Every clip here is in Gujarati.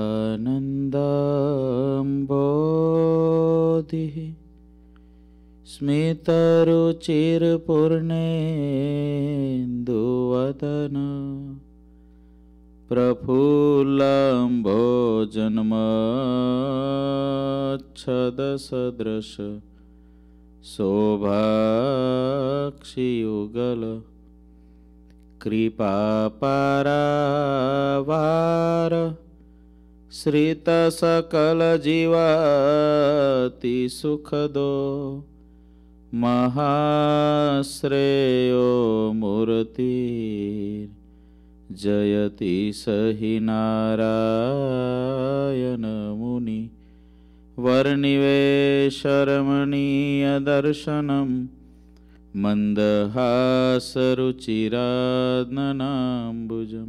नन्दम्भोधिः स्मितरुचिरपूर्णेन्दुवदन प्रफुल्लम्भो जन्मच्छदसदृश शोभाक्षियुगल कृपापरा શ્રીત સકલ જીવાતિ સુખદો મહાશ્રેયો મૂર્તિ જયતિ સહી નારાયણ મુનિ વર્ણિવેશરમણીયદર્શનમ મંદહાસરુચિરાદનાંબુજમ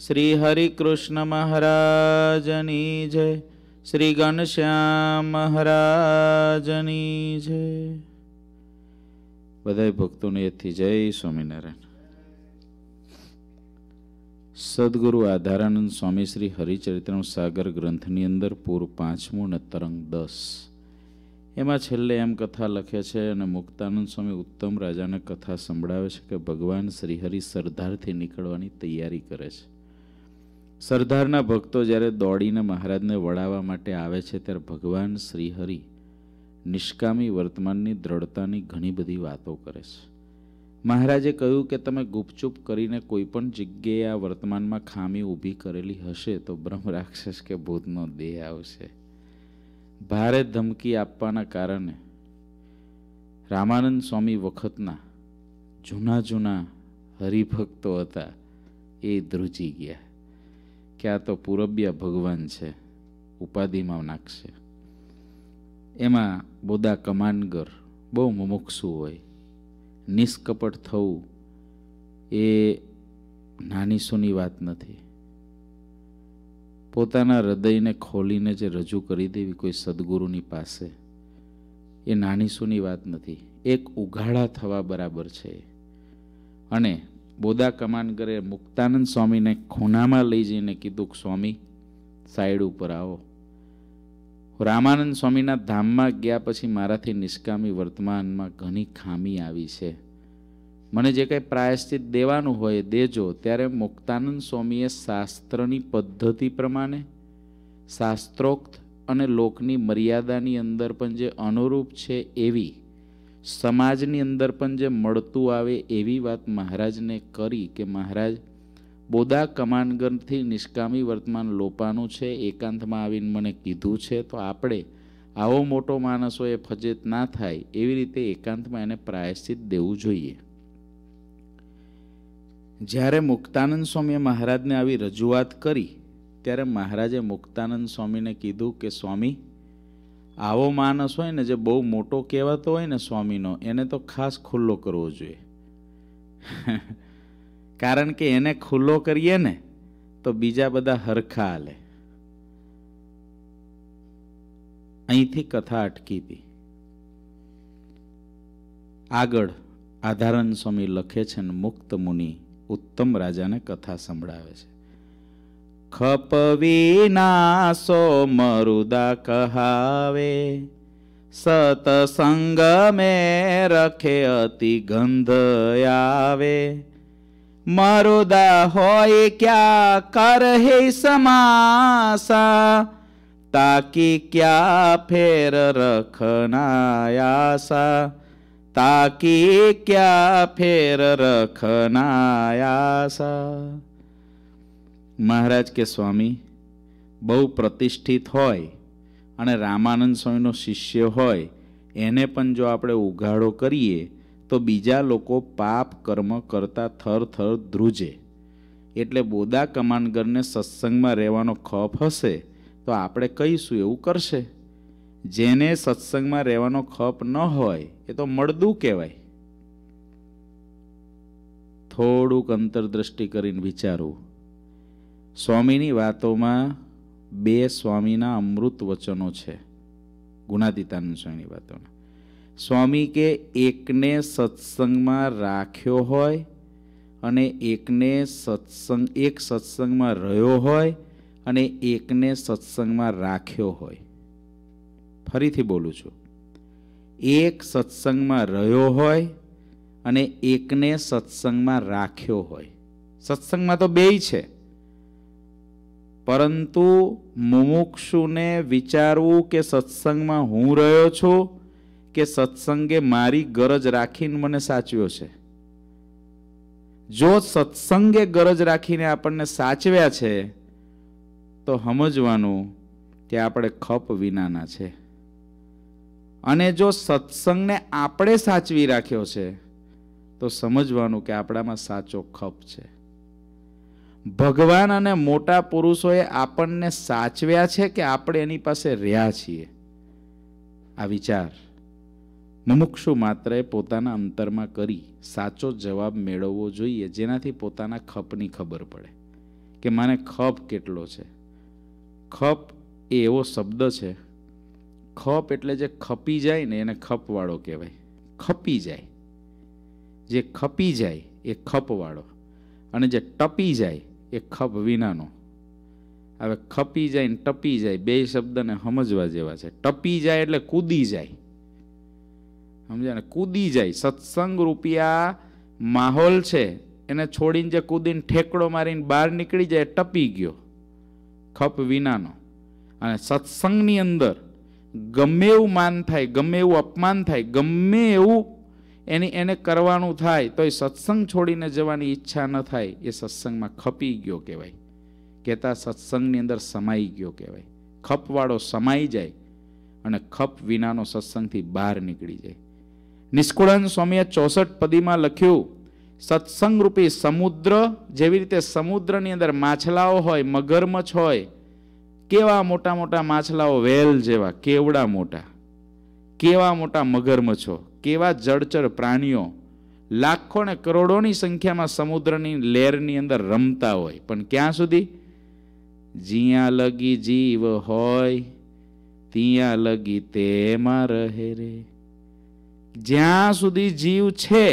શ્રી હરિકૃષ્ણ મહારાજની જય શ્રી ઘનશ્યામ મહારાજની જય બધા ભક્તોને એથી જય સ્વામિનારાયણ સદગુરુ આધારાનંદ સ્વામી શ્રી હરિચરિત્રનું સાગર ગ્રંથની અંદર પૂર પાંચમું અને તરંગ દસ એમાં છેલ્લે એમ કથા લખે છે અને મુક્તાનંદ સ્વામી ઉત્તમ રાજાને કથા સંભળાવે છે કે ભગવાન શ્રીહરિ સરદારથી નીકળવાની તૈયારી કરે છે સરદારના ભક્તો જ્યારે દોડીને મહારાજને વળાવવા માટે આવે છે ત્યારે ભગવાન શ્રીહરિ નિષ્કામી વર્તમાનની દ્રઢતાની ઘણી બધી વાતો કરે છે મહારાજે કહ્યું કે તમે ગુપચુપ કરીને કોઈ પણ જગ્યાએ આ વર્તમાનમાં ખામી ઊભી કરેલી હશે તો બ્રહ્મ રાક્ષસ કે ભૂતનો દેહ આવશે ભારે ધમકી આપવાના કારણે રામાનંદ સ્વામી વખતના જૂના જૂના હરિભક્તો હતા એ ધ્રુજી ગયા કે આ તો પૂરબ્ય ભગવાન છે ઉપાધિમાં નાખશે એમાં બોદા કમાનગર બહુ મુમુક્ષુ હોય નિષ્કપટ થવું એ નાની સૂની વાત નથી પોતાના હૃદયને ખોલીને જે રજૂ કરી દેવી કોઈ સદગુરુની પાસે એ નાની સૂની વાત નથી એક ઉઘાડા થવા બરાબર છે અને બોદા કમાનગરે મુક્તાનંદ સ્વામીને ખૂનામાં લઈ જઈને કીધું કે સ્વામી સાઈડ ઉપર આવો રામાનંદ સ્વામીના ધામમાં ગયા પછી મારાથી નિષ્કામી વર્તમાનમાં ઘણી ખામી આવી છે મને જે કંઈ પ્રાયશ્ચિત દેવાનું હોય દેજો ત્યારે મુક્તાનંદ સ્વામીએ શાસ્ત્રની પદ્ધતિ પ્રમાણે શાસ્ત્રોક્ત અને લોકની મર્યાદાની અંદર પણ જે અનુરૂપ છે એવી સમાજની અંદર પણ જે મળતું આવે એવી વાત મહારાજને કરી કે મહારાજ બોદા કમાનગરથી નિષ્કામી વર્તમાન લોપાનું છે એકાંતમાં આવીને મને કીધું છે તો આપણે આવો મોટો માણસો એ ફજેત ના થાય એવી રીતે એકાંતમાં એને પ્રાયશ્ચિત દેવું જોઈએ જ્યારે મુક્તાનંદ સ્વામીએ મહારાજને આવી રજૂઆત કરી ત્યારે મહારાજે મુક્તાનંદ સ્વામીને કીધું કે સ્વામી આવો માણસ હોય ને જે બહુ મોટો કહેવાતો હોય ને સ્વામીનો એને તો ખાસ ખુલ્લો કરવો જોઈએ કારણ કે એને ખુલ્લો કરીએ ને તો બીજા બધા હરખા હાલે અહીંથી કથા અટકી હતી આગળ આધારણ સ્વામી લખે છે ને મુક્ત મુનિ ઉત્તમ રાજાને કથા સંભળાવે છે ખપવીના સો મરુદા કહાવે સતસંગ મે રખે અતિ ગંધ આવે મરુદા હોય ક્યાં કરહે સમાસા તાકી ક્યાં ફેર રખનાયાસા તાકી ક્યાં ફેર રખનાયાસા મહારાજ કે સ્વામી બહુ પ્રતિષ્ઠિત હોય અને રામાનંદ સ્વામીનો શિષ્ય હોય એને પણ જો આપણે ઉઘાડો કરીએ તો બીજા લોકો પાપ કર્મ કરતા થર થર ધ્રુજે એટલે બોદા કમાન્ડગરને સત્સંગમાં રહેવાનો ખપ હશે તો આપણે કહીશું એવું કરશે જેને સત્સંગમાં રહેવાનો ખપ ન હોય એ તો મળદું કહેવાય થોડુંક અંતરદ્રષ્ટિ કરીને વિચારવું સ્વામીની વાતોમાં બે સ્વામીના અમૃત વચનો છે ગુણાતીતાનંદ સ્વામીની વાતોમાં સ્વામી કે એકને સત્સંગમાં રાખ્યો હોય અને એકને સત્સંગ એક સત્સંગમાં રહ્યો હોય અને એકને સત્સંગમાં રાખ્યો હોય ફરીથી બોલું છું એક સત્સંગમાં રહ્યો હોય અને એકને સત્સંગમાં રાખ્યો હોય સત્સંગમાં તો બેય છે પરંતુ મુમુક્ષુને વિચારવું કે સત્સંગમાં હું રહ્યો છું કે સત્સંગે મારી ગરજ રાખીને મને સાચવ્યો છે જો સત્સંગે ગરજ રાખીને આપણને સાચવ્યા છે તો સમજવાનું કે આપણે ખપ વિનાના છે અને જો સત્સંગને આપણે સાચવી રાખ્યો છે તો સમજવાનું કે આપણામાં સાચો ખપ છે ભગવાન અને મોટા પુરુષોએ આપણને સાચવ્યા છે કે આપણે એની પાસે રહ્યા છીએ આ વિચાર મુમુક્ષુ માત્રએ પોતાના અંતરમાં કરી સાચો જવાબ મેળવવો જોઈએ જેનાથી પોતાના ખપની ખબર પડે કે મને ખપ કેટલો છે ખપ એ એવો શબ્દ છે ખપ એટલે જે ખપી જાય ને એને ખપવાળો કહેવાય ખપી જાય જે ખપી જાય એ ખપવાળો અને જે ટપી જાય એ ખપ વિનાનો હવે ખપી જાય ને ટપી જાય બે શબ્દને સમજવા જેવા છે ટપી જાય એટલે કૂદી જાય સમજ્યા ને કૂદી જાય સત્સંગ રૂપિયા માહોલ છે એને છોડીને જે કૂદીને ઠેકડો મારીને બહાર નીકળી જાય ટપી ગયો ખપ વિનાનો અને સત્સંગની અંદર ગમે એવું માન થાય ગમે એવું અપમાન થાય ગમે એવું એની એને કરવાનું થાય તો એ સત્સંગ છોડીને જવાની ઈચ્છા ન થાય એ સત્સંગમાં ખપી ગયો કહેવાય કહેતા સત્સંગની અંદર સમાઈ ગયો કહેવાય ખપવાળો સમાઈ જાય અને ખપ વિનાનો સત્સંગથી બહાર નીકળી જાય નિષ્કુળાન સ્વામીએ ચોસઠ પદીમાં લખ્યું સત્સંગરૂપી સમુદ્ર જેવી રીતે સમુદ્રની અંદર માછલાઓ હોય મગરમચ્છ હોય કેવા મોટા મોટા માછલાઓ વેલ જેવા કેવડા મોટા કેવા મોટા મગરમચ્છો કેવા જળચર પ્રાણીઓ લાખો ને કરોડોની સંખ્યામાં સમુદ્રની લહેરની અંદર રમતા હોય પણ ક્યાં સુધી જ્યાં લગી જીવ હોય ત્યાં લગી તેમાં રહે રે જ્યાં સુધી જીવ છે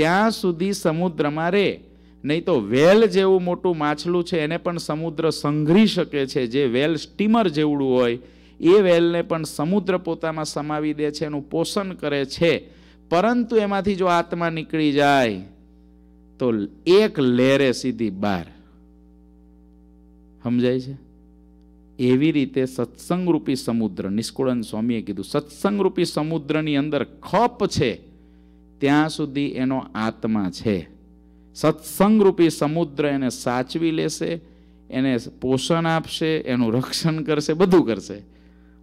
ત્યાં સુધી સમુદ્રમાં રહે નહીં તો વેલ જેવું મોટું માછલું છે એને પણ સમુદ્ર સંઘરી શકે છે જે વેલ સ્ટીમર જેવડું હોય એ વેલને પણ સમુદ્ર પોતામાં સમાવી દે છે એનું પોષણ કરે છે પરંતુ એમાંથી જો આત્મા નીકળી જાય તો એક લેરે સીધી બહાર સમજાય છે એવી રીતે સત્સંગરૂપી સમુદ્ર નિષ્કુળન સ્વામીએ કીધું સત્સંગરૂપી સમુદ્રની અંદર ખપ છે ત્યાં સુધી એનો આત્મા છે સત્સંગરૂપી સમુદ્ર એને સાચવી લેશે એને પોષણ આપશે એનું રક્ષણ કરશે બધું કરશે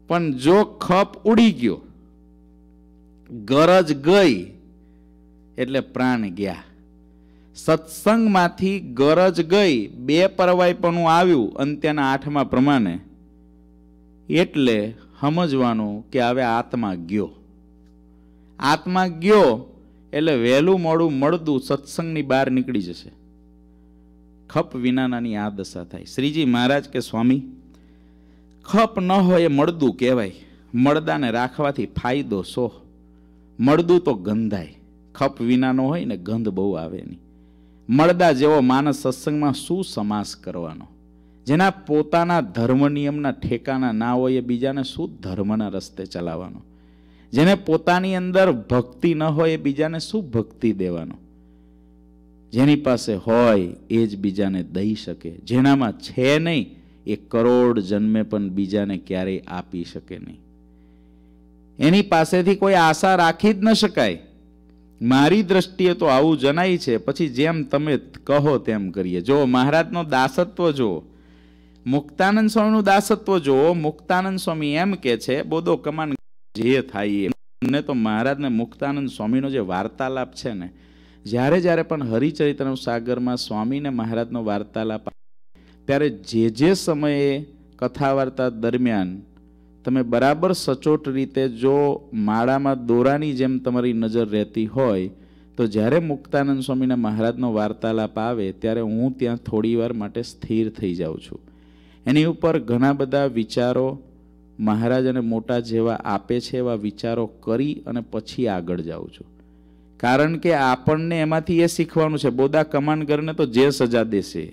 પણ જો ખપ ઉડી ગયો ગરજ ગઈ એટલે પ્રાણ ગયા સત્સંગમાંથી ગરજ ગઈ બે પરવાઈપણું આવ્યું અંત્યના આઠમા પ્રમાણે એટલે સમજવાનું કે હવે આત્મા ગયો આત્મા ગયો એટલે વહેલું મોડું મળદું સત્સંગની બહાર નીકળી જશે ખપ વિનાનાની આ દશા થાય શ્રીજી મહારાજ કે સ્વામી ખપ ન હોય એ મળદું કહેવાય મળદાને રાખવાથી ફાયદો સો મળદું તો ગંધાય ખપ વિનાનો હોય ને ગંધ બહુ આવે નહીં મળદા જેવો માનસ સત્સંગમાં શું સમાસ કરવાનો જેના પોતાના ધર્મ નિયમના ઠેકાના ના હોય એ બીજાને શું ધર્મના રસ્તે ચલાવવાનો જેને પોતાની અંદર ભક્તિ ન હોય એ બીજાને શું ભક્તિ દેવાનો જેની પાસે હોય એ જ બીજાને દઈ શકે જેનામાં છે નહીં એ કરોડ જન્મે પણ બીજાને ક્યારેય આપી શકે નહીં એની પાસેથી કોઈ આશા રાખી જ ન શકાય મારી દ્રષ્ટિએ તો આવું જણાય છે પછી જેમ તમે કહો તેમ કરીએ જો મહારાજનો દાસત્વ જુઓ મુક્તાનંદ સ્વામીનું દાસત્વ જુઓ મુક્તાનંદ સ્વામી એમ કે છે બોધો કમાન જે થાય એમને તો મહારાજને મુક્તાનંદ સ્વામીનો જે વાર્તાલાપ છે ને જ્યારે જ્યારે પણ હરિચરિત્રનું સાગરમાં સ્વામીને મહારાજનો વાર્તાલાપ ત્યારે જે જે સમયે કથાવાર્તા દરમિયાન તમે બરાબર સચોટ રીતે જો માળામાં દોરાની જેમ તમારી નજર રહેતી હોય તો જ્યારે મુક્તાનંદ સ્વામીના મહારાજનો વાર્તાલાપ આવે ત્યારે હું ત્યાં થોડીવાર માટે સ્થિર થઈ જાઉં છું એની ઉપર ઘણા બધા વિચારો મહારાજ અને મોટા જેવા આપે છે એવા વિચારો કરી અને પછી આગળ જાઉં છું કારણ કે આપણને એમાંથી એ શીખવાનું છે બોદા કમાન્ડ કરીને તો જે સજા દેશે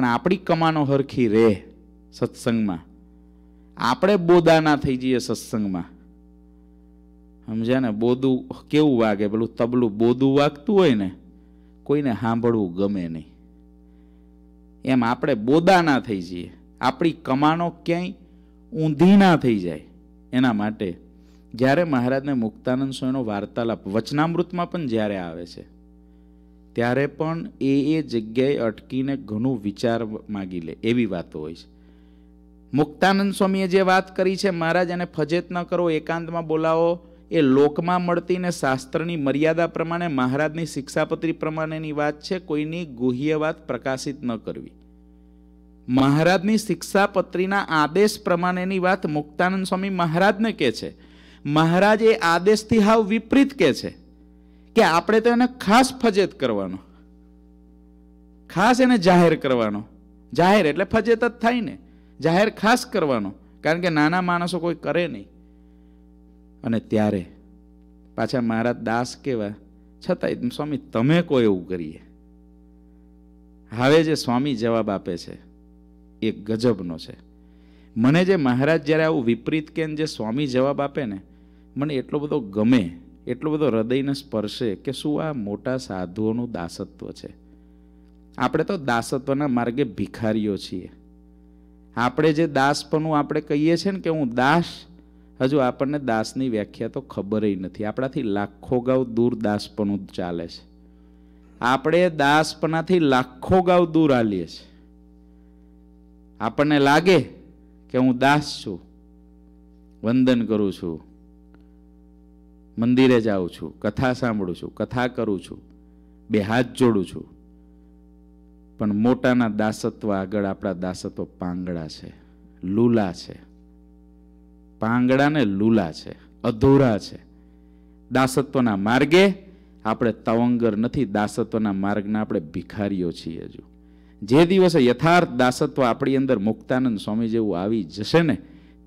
પણ આપણી કમાનો હરખી રહે સત્સંગમાં આપણે બોદાના થઈ જઈએ સત્સંગમાં સમજ્યા ને બોદું કેવું વાગે પેલું તબલું બોદું વાગતું હોય ને કોઈને સાંભળવું ગમે નહીં એમ આપણે બોદાના થઈ જઈએ આપણી કમાનો ક્યાંય ઊંધી ના થઈ જાય એના માટે જ્યારે મહારાજને મુક્તાનંદ સ્વામીનો વાર્તાલાપ વચનામૃતમાં પણ જ્યારે આવે છે ત્યારે પણ એ એ જગ્યાએ અટકીને ઘણું વિચાર માગી લે એવી વાતો હોય છે મુક્તાનંદ સ્વામીએ જે વાત કરી છે મહારાજ એને ફજેત ન કરો એકાંતમાં બોલાવો એ લોકમાં મળતી ને શાસ્ત્રની મર્યાદા પ્રમાણે મહારાજની શિક્ષાપત્રી પ્રમાણેની વાત છે કોઈની ગુહ્ય વાત પ્રકાશિત ન કરવી મહારાજની શિક્ષાપત્રીના આદેશ પ્રમાણેની વાત મુક્તાનંદ સ્વામી મહારાજને કહે છે મહારાજ એ આદેશથી હાવ વિપરીત કહે છે કે આપણે તો એને ખાસ ફજેત કરવાનો ખાસ એને જાહેર કરવાનો જાહેર એટલે ફજેત જ થાય ને જાહેર ખાસ કરવાનો કારણ કે નાના માણસો કોઈ કરે નહીં અને ત્યારે પાછા મારા દાસ કેવા છતાંય સ્વામી તમે કોઈ એવું કરીએ હવે જે સ્વામી જવાબ આપે છે એ ગજબનો છે મને જે મહારાજ જ્યારે આવું વિપરીત કે જે સ્વામી જવાબ આપે ને મને એટલો બધો ગમે એટલો બધો હૃદયને સ્પર્શે કે શું આ મોટા સાધુઓનું દાસત્વ છે આપણે તો દાસત્વના માર્ગે ભિખારીઓ છીએ આપણે જે દાસપણું આપણે કહીએ છીએ ને કે હું દાસ હજુ આપણને દાસની વ્યાખ્યા તો ખબર નથી આપણાથી લાખો ગાઉ દૂર દાસપણું ચાલે છે આપણે દાસપનાથી લાખો ગાઉ દૂર આલીએ છીએ આપણને લાગે કે હું દાસ છું વંદન કરું છું મંદિરે જાઉં છું કથા સાંભળું છું કથા કરું છું બે હાથ જોડું છું પણ મોટાના દાસત્વ આગળ આપણા દાસત્વ પાંગડા છે લૂલા છે પાંગડા ને લૂલા છે અધૂરા છે દાસત્વના માર્ગે આપણે તવંગર નથી દાસત્વના માર્ગના આપણે ભિખારીઓ છીએ હજુ જે દિવસે યથાર્થ દાસત્વ આપણી અંદર મુક્તાનંદ સ્વામી જેવું આવી જશે ને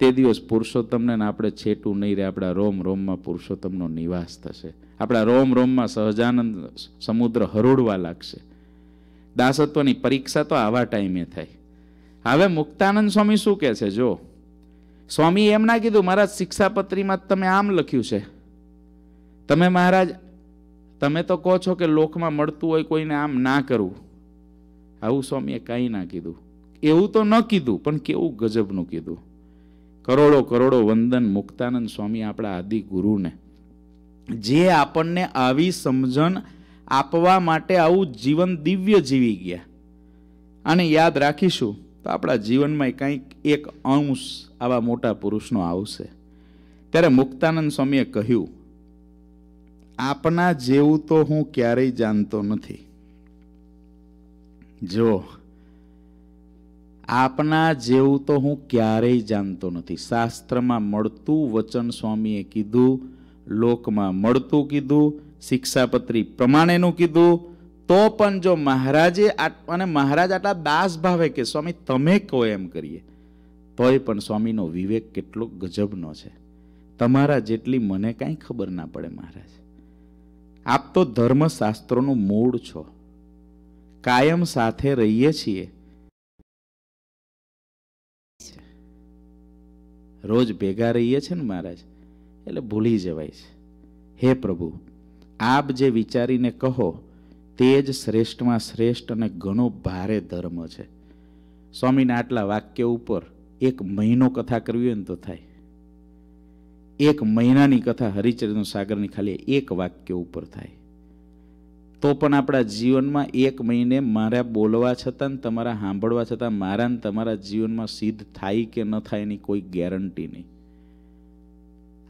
તે દિવસ પુરુષોત્તમને આપણે છેટું નહીં રહે આપણા રોમ રોમમાં પુરુષોત્તમનો નિવાસ થશે આપણા રોમ રોમમાં સહજાનંદ સમુદ્ર હરોળવા લાગશે દાસત્વની પરીક્ષા તો આવા ટાઈમે થાય હવે મુક્તાનંદ સ્વામી શું કહે છે જો સ્વામી એમ ના કીધું મહારાજ શિક્ષાપત્રીમાં તમે આમ લખ્યું છે તમે મહારાજ તમે તો કહો છો કે લોકમાં મળતું હોય કોઈને આમ ના કરવું આવું સ્વામીએ કાંઈ ના કીધું એવું તો ન કીધું પણ કેવું ગજબનું કીધું કરોડો કરોડો વંદન મુક્તાનંદ સ્વામી આપણા આદિ ગુરુને જે આપણને આવી સમજણ આપવા માટે આવું જીવન દિવ્ય જીવી ગયા અને યાદ રાખીશું તો આપણા જીવનમાં કંઈક એક અંશ આવા મોટા પુરુષનો આવશે ત્યારે મુક્તાનંદ સ્વામીએ કહ્યું આપના જેવું તો હું ક્યારેય જાણતો નથી જો આપના જેવું તો હું ક્યારેય જાણતો નથી શાસ્ત્રમાં મળતું વચન સ્વામીએ કીધું લોકમાં મળતું કીધું શિક્ષાપત્રી પ્રમાણેનું કીધું તો પણ જો મહારાજે અને મહારાજ આટલા દાસ ભાવે કે સ્વામી તમે કહો એમ કરીએ તોય પણ સ્વામીનો વિવેક કેટલો ગજબનો છે તમારા જેટલી મને કાંઈ ખબર ના પડે મહારાજ આપ તો ધર્મશાસ્ત્રોનું મૂળ છો કાયમ સાથે રહીએ છીએ રોજ ભેગા રહીએ છીએ ને મહારાજ એટલે ભૂલી જવાય છે હે પ્રભુ આપ જે વિચારીને કહો તે જ શ્રેષ્ઠમાં શ્રેષ્ઠ અને ઘણો ભારે ધર્મ છે સ્વામીના આટલા વાક્ય ઉપર એક મહિનો કથા કરવી હોય ને તો થાય એક મહિનાની કથા હરિચરિત્ર સાગરની ખાલી એક વાક્ય ઉપર થાય તો પણ આપણા જીવનમાં એક મહિને મારા બોલવા છતાં ને તમારા સાંભળવા છતાં મારા ને તમારા જીવનમાં સિદ્ધ થાય કે ન થાય એની કોઈ ગેરંટી નહીં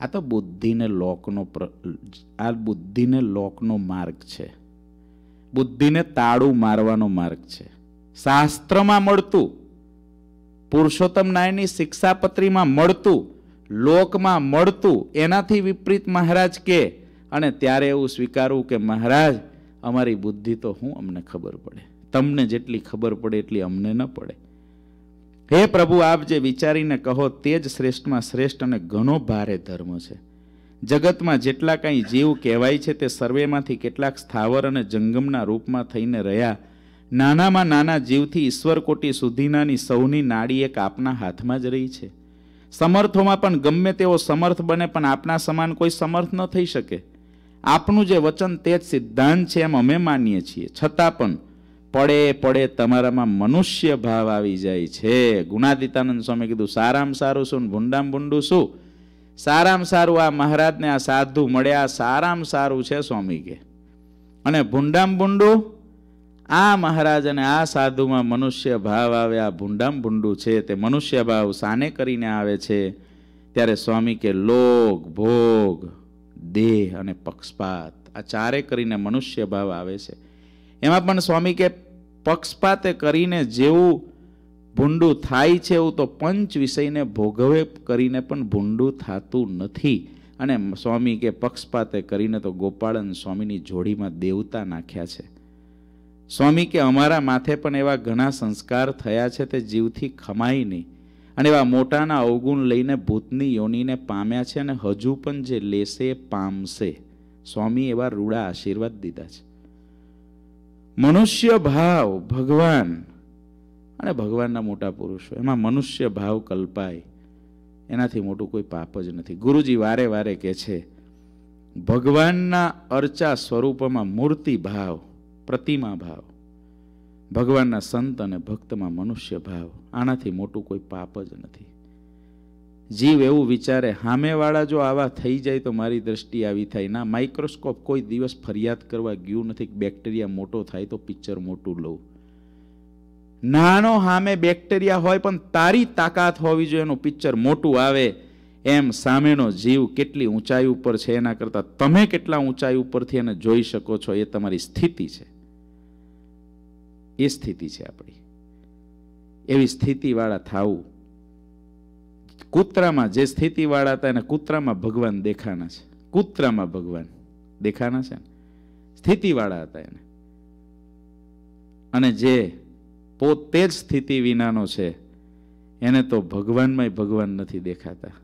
આ તો બુદ્ધિને લોકનો આ બુદ્ધિને લોકનો માર્ગ છે બુદ્ધિને તાળું મારવાનો માર્ગ છે શાસ્ત્રમાં મળતું પુરુષોત્તમ નાયની શિક્ષાપત્રીમાં મળતું લોકમાં મળતું એનાથી વિપરીત મહારાજ કે અને ત્યારે એવું સ્વીકારવું કે મહારાજ અમારી બુદ્ધિ તો હું અમને ખબર પડે તમને જેટલી ખબર પડે એટલી અમને ન પડે હે પ્રભુ આપ જે વિચારીને કહો તે જ શ્રેષ્ઠમાં શ્રેષ્ઠ અને ઘણો ભારે ધર્મ છે જગતમાં જેટલા કાંઈ જીવ કહેવાય છે તે સર્વેમાંથી કેટલાક સ્થાવર અને જંગમના રૂપમાં થઈને રહ્યા નાનામાં નાના જીવથી ઈશ્વરકોટી સુધીનાની સૌની નાડી એક આપના હાથમાં જ રહી છે સમર્થોમાં પણ ગમે તેવો સમર્થ બને પણ આપના સમાન કોઈ સમર્થ ન થઈ શકે આપનું જે વચન તે જ સિદ્ધાંત છે એમ અમે માનીએ છીએ છતાં પણ પડે પડે તમારામાં મનુષ્ય ભાવ આવી જાય છે ગુણાદિતાનંદ સ્વામી કીધું સારામાં સારું શું ભૂંડામ ભૂંડું શું સારામાં સારું આ મહારાજને આ સાધુ મળ્યા સારામાં સારું છે સ્વામી કે અને ભૂંડામ ભૂંડું આ મહારાજ અને આ સાધુમાં મનુષ્ય ભાવ આવે આ ભૂંડામ ભૂંડું છે તે મનુષ્ય ભાવ સાને કરીને આવે છે ત્યારે સ્વામી કે લોક ભોગ દેહ અને પક્ષપાત આ ચારે કરીને મનુષ્ય ભાવ આવે છે એમાં પણ સ્વામી કે પક્ષપાતે કરીને જેવું ભૂંડું થાય છે એવું તો પંચ વિષયને ભોગવે કરીને પણ ભૂંડું થતું નથી અને સ્વામી કે પક્ષપાતે કરીને તો ગોપાળન સ્વામીની જોડીમાં દેવતા નાખ્યા છે સ્વામી કે અમારા માથે પણ એવા ઘણા સંસ્કાર થયા છે તે જીવથી ખમાય નહીં અને એવા મોટાના અવગુણ લઈને ભૂતની યોનીને પામ્યા છે અને હજુ પણ જે લેશે પામશે સ્વામી એવા રૂડા આશીર્વાદ દીધા છે મનુષ્ય ભાવ ભગવાન અને ભગવાનના મોટા પુરુષો એમાં મનુષ્ય ભાવ કલ્પાય એનાથી મોટું કોઈ પાપ જ નથી ગુરુજી વારે વારે કહે છે ભગવાનના અર્ચા સ્વરૂપમાં મૂર્તિ ભાવ પ્રતિમા ભાવ ભગવાનના સંત અને ભક્તમાં મનુષ્ય ભાવ આનાથી મોટું કોઈ પાપ જ નથી જીવ એવું વિચારે સામેવાળા જો આવા થઈ જાય તો મારી દ્રષ્ટિ આવી થાય ના માઇક્રોસ્કોપ કોઈ દિવસ ફરિયાદ કરવા ગયું નથી બેક્ટેરિયા મોટો થાય તો પિક્ચર મોટું લઉં નાનો સામે બેક્ટેરિયા હોય પણ તારી તાકાત હોવી જોઈએ એનું પિક્ચર મોટું આવે એમ સામેનો જીવ કેટલી ઊંચાઈ ઉપર છે એના કરતાં તમે કેટલા ઊંચાઈ ઉપરથી એને જોઈ શકો છો એ તમારી સ્થિતિ છે એ સ્થિતિ છે આપણી એવી સ્થિતિવાળા થવું કૂતરામાં જે સ્થિતિવાળા હતા એને કૂતરામાં ભગવાન દેખાના છે કૂતરામાં ભગવાન દેખાના છે ને સ્થિતિવાળા હતા એને અને જે પોતે જ સ્થિતિ વિનાનો છે એને તો ભગવાનમાંય ભગવાન નથી દેખાતા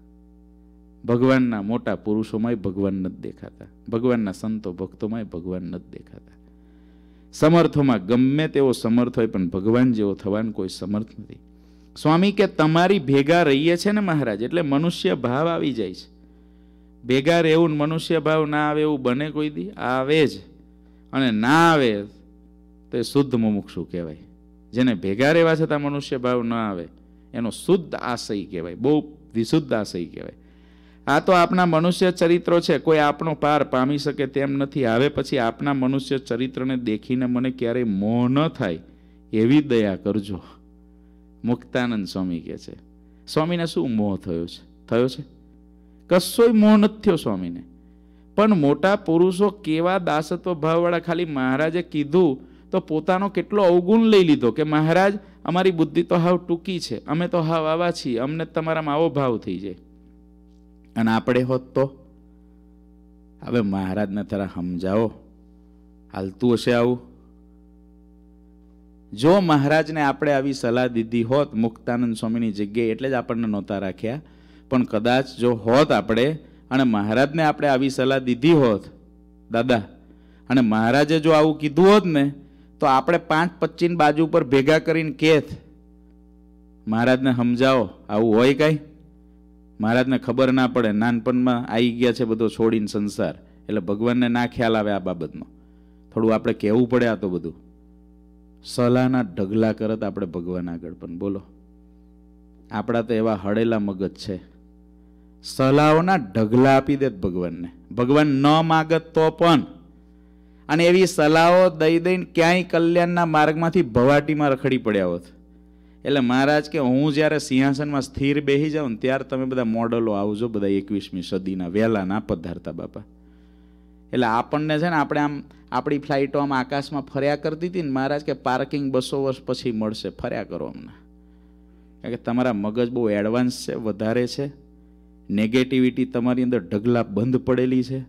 ભગવાનના મોટા પુરુષોમાંય ભગવાન નથી દેખાતા ભગવાનના સંતો ભક્તોમાંય ભગવાન નથી દેખાતા સમર્થોમાં ગમે તેવો સમર્થ હોય પણ ભગવાન જેવો થવાનું કોઈ સમર્થ નથી સ્વામી કે તમારી ભેગા રહીએ છે ને મહારાજ એટલે મનુષ્ય ભાવ આવી જાય છે ભેગા રહેવું મનુષ્ય ભાવ ના આવે એવું બને કોઈ દી આવે જ અને ના આવે તો એ શુદ્ધ મુમુક્ષુ કહેવાય જેને ભેગા રહેવા છતાં મનુષ્ય ભાવ ન આવે એનો શુદ્ધ આશય કહેવાય બહુ વિશુદ્ધ આશય કહેવાય આ તો આપણા મનુષ્ય ચરિત્રો છે કોઈ આપણો પાર પામી શકે તેમ નથી આવે પછી આપના મનુષ્ય ચરિત્રને દેખીને મને ક્યારેય મોહ ન થાય એવી દયા કરજો મુક્તાનંદ સ્વામી કહે છે સ્વામીને શું મોહ થયો છે થયો છે કશોય મોહ નથી થયો સ્વામીને પણ મોટા પુરુષો કેવા દાસત્વ ભાવવાળા ખાલી મહારાજે કીધું તો પોતાનો કેટલો અવગુણ લઈ લીધો કે મહારાજ અમારી બુદ્ધિ તો હાવ ટૂંકી છે અમે તો હાવ આવા છીએ અમને તમારામાં આવો ભાવ થઈ જાય અને આપણે હોત તો હવે મહારાજને તારા સમજાવો હાલતું હશે આવું જો મહારાજને આપણે આવી સલાહ દીધી હોત મુક્તાનંદ સ્વામીની જગ્યાએ એટલે જ આપણને નહોતા રાખ્યા પણ કદાચ જો હોત આપણે અને મહારાજને આપણે આવી સલાહ દીધી હોત દાદા અને મહારાજે જો આવું કીધું હોત ને તો આપણે પાંચ પચીન બાજુ પર ભેગા કરીને કેથ મહારાજને સમજાવો આવું હોય કાંઈ મહારાજને ખબર ના પડે નાનપણમાં આવી ગયા છે બધો છોડીને સંસાર એટલે ભગવાનને ના ખ્યાલ આવે આ બાબતનો થોડું આપણે કહેવું પડે આ તો બધું સલાહના ઢગલા કરત આપણે ભગવાન આગળ પણ બોલો આપણા તો એવા હળેલા મગજ છે સલાહોના ઢગલા આપી દેત ભગવાનને ભગવાન ન માગત તો પણ અને એવી સલાહો દઈ દઈને ક્યાંય કલ્યાણના માર્ગમાંથી ભવાટીમાં રખડી પડ્યા હોત એટલે મહારાજ કે હું જ્યારે સિંહાસનમાં સ્થિર બેસી જાઉં ત્યારે તમે બધા મોડલો આવજો બધા એકવીસમી સદીના વહેલાના પધારતા બાપા એટલે આપણને છે ને આપણે આમ આપણી ફ્લાઇટો આમ આકાશમાં ફર્યા કરતી હતી ને મહારાજ કે પાર્કિંગ બસો વર્ષ પછી મળશે ફર્યા કરો અમને કારણ કે તમારા મગજ બહુ એડવાન્સ છે વધારે છે નેગેટિવિટી તમારી અંદર ઢગલા બંધ પડેલી છે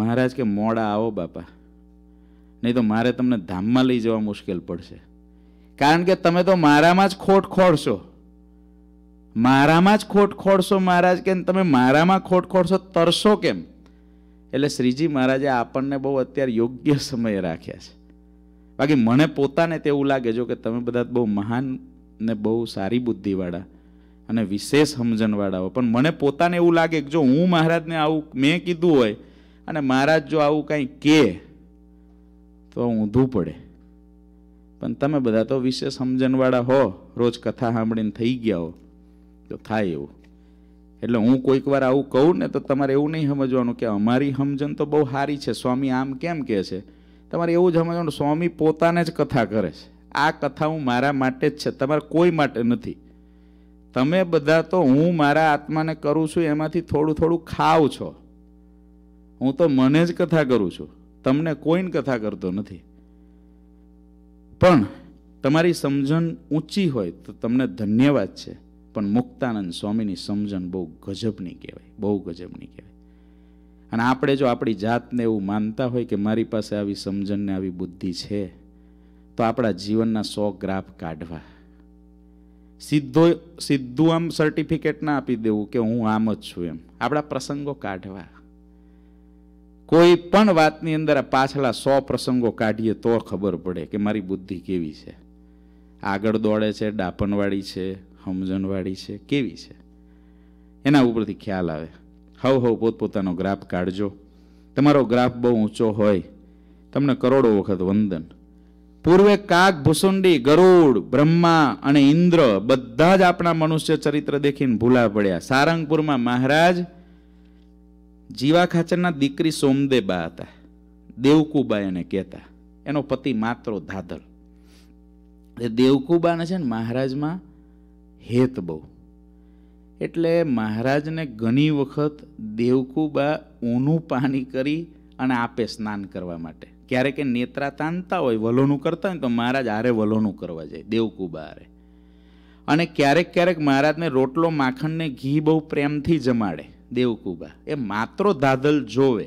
મહારાજ કે મોડા આવો બાપા નહીં તો મારે તમને ધામમાં લઈ જવા મુશ્કેલ પડશે કારણ કે તમે તો મારામાં જ ખોટ ખોડશો મારામાં જ ખોટ ખોડશો મહારાજ કેમ તમે મારામાં ખોટ ખોડશો તરશો કેમ એટલે શ્રીજી મહારાજે આપણને બહુ અત્યારે યોગ્ય સમયે રાખ્યા છે બાકી મને પોતાને તેવું લાગે જો કે તમે બધા બહુ મહાન ને બહુ સારી બુદ્ધિવાળા અને વિશેષ સમજણવાળાઓ પણ મને પોતાને એવું લાગે કે જો હું મહારાજને આવું મેં કીધું હોય અને મહારાજ જો આવું કાંઈ કે તો ઊંધું પડે પણ તમે બધા તો વિશે સમજણવાળા હો રોજ કથા સાંભળીને થઈ ગયા હો તો થાય એવું એટલે હું કોઈક વાર આવું કહું ને તો તમારે એવું નહીં સમજવાનું કે અમારી સમજણ તો બહુ સારી છે સ્વામી આમ કેમ કહે છે તમારે એવું જ સમજવાનું સ્વામી પોતાને જ કથા કરે છે આ કથા હું મારા માટે જ છે તમારે કોઈ માટે નથી તમે બધા તો હું મારા આત્માને કરું છું એમાંથી થોડું થોડું ખાવ છો હું તો મને જ કથા કરું છું તમને કોઈને કથા કરતો નથી પણ તમારી સમજણ ઊંચી હોય તો તમને ધન્યવાદ છે પણ મુક્તાનંદ સ્વામીની સમજણ બહુ ગજબની કહેવાય બહુ ગજબની કહેવાય અને આપણે જો આપણી જાતને એવું માનતા હોય કે મારી પાસે આવી સમજણને આવી બુદ્ધિ છે તો આપણા જીવનના સો ગ્રાફ કાઢવા સીધો સીધું આમ સર્ટિફિકેટ ના આપી દેવું કે હું આમ જ છું એમ આપણા પ્રસંગો કાઢવા કોઈ પણ વાતની અંદર પાછલા સો પ્રસંગો કાઢીએ તો ખબર પડે કે મારી બુદ્ધિ કેવી છે આગળ દોડે છે ડાપણવાળી છે સમજણવાળી છે કેવી છે એના ઉપરથી ખ્યાલ આવે હવ હવ પોતપોતાનો ગ્રાફ કાઢજો તમારો ગ્રાફ બહુ ઊંચો હોય તમને કરોડો વખત વંદન પૂર્વે કાક ભૂસુંડી ગરુડ બ્રહ્મા અને ઇન્દ્ર બધા જ આપણા મનુષ્ય ચરિત્ર દેખીને ભૂલા પડ્યા સારંગપુરમાં મહારાજ જીવા ખાચરના દીકરી સોમદેબા હતા દેવકુબા એને કહેતા એનો પતિ માત્ર ધાધલ એ દેવકુબાને છે ને મહારાજમાં હેત બહુ એટલે મહારાજને ઘણી વખત દેવકુબા ઊનું પાણી કરી અને આપે સ્નાન કરવા માટે ક્યારેક નેત્રા તાંતા હોય વલોનું કરતા હોય તો મહારાજ આરે વલોનું કરવા જાય દેવકુબા આરે અને ક્યારેક ક્યારેક મહારાજને રોટલો માખણને ઘી બહુ પ્રેમથી જમાડે દેવકુબા એ માત્ર ધાધલ જોવે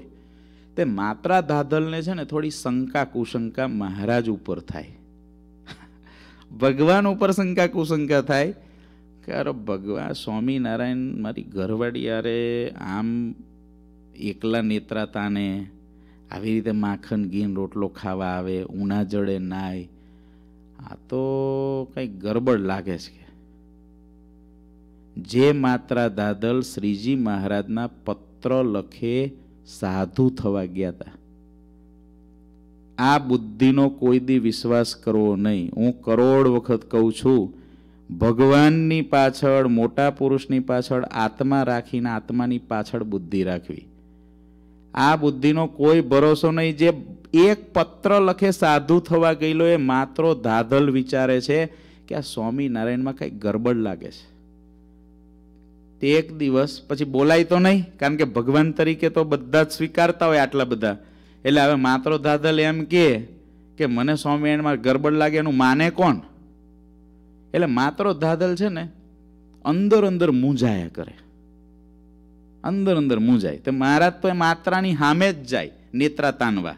તે માત્રા દાદલને છે ને થોડી શંકા કુશંકા મહારાજ ઉપર થાય ભગવાન ઉપર શંકા કુશંકા થાય કે અરે ભગવાન સ્વામિનારાયણ મારી ઘરવાળી યારે આમ એકલા નેત્રા તાને આવી રીતે માખણ ગીન રોટલો ખાવા આવે ઉના જડે નાય આ તો કંઈક ગરબડ લાગે છે જે માત્રા દાદલ શ્રીજી મહારાજના પત્ર લખે સાધુ થવા ગયા હતા આ બુદ્ધિનો કોઈ દી વિશ્વાસ કરવો નહીં હું કરોડ વખત કહું છું ભગવાનની પાછળ મોટા પુરુષની પાછળ આત્મા રાખીને આત્માની પાછળ બુદ્ધિ રાખવી આ બુદ્ધિનો કોઈ ભરોસો નહીં જે એક પત્ર લખે સાધુ થવા ગયેલો એ માત્ર ધાધલ વિચારે છે કે આ સ્વામિનારાયણમાં કંઈક ગરબડ લાગે છે તે એક દિવસ પછી બોલાય તો નહીં કારણ કે ભગવાન તરીકે તો બધા જ સ્વીકારતા હોય આટલા બધા એટલે હવે માત્ર દાદલ એમ કે કે મને સ્વામિનારાયણમાં ગરબડ લાગે એનું માને કોણ એટલે માત્ર દાદલ છે ને અંદર અંદર મૂંઝાયા કરે અંદર અંદર મૂંઝાય તો મહારાજ તો એ માત્રાની સામે જ જાય નેત્રા તાનવા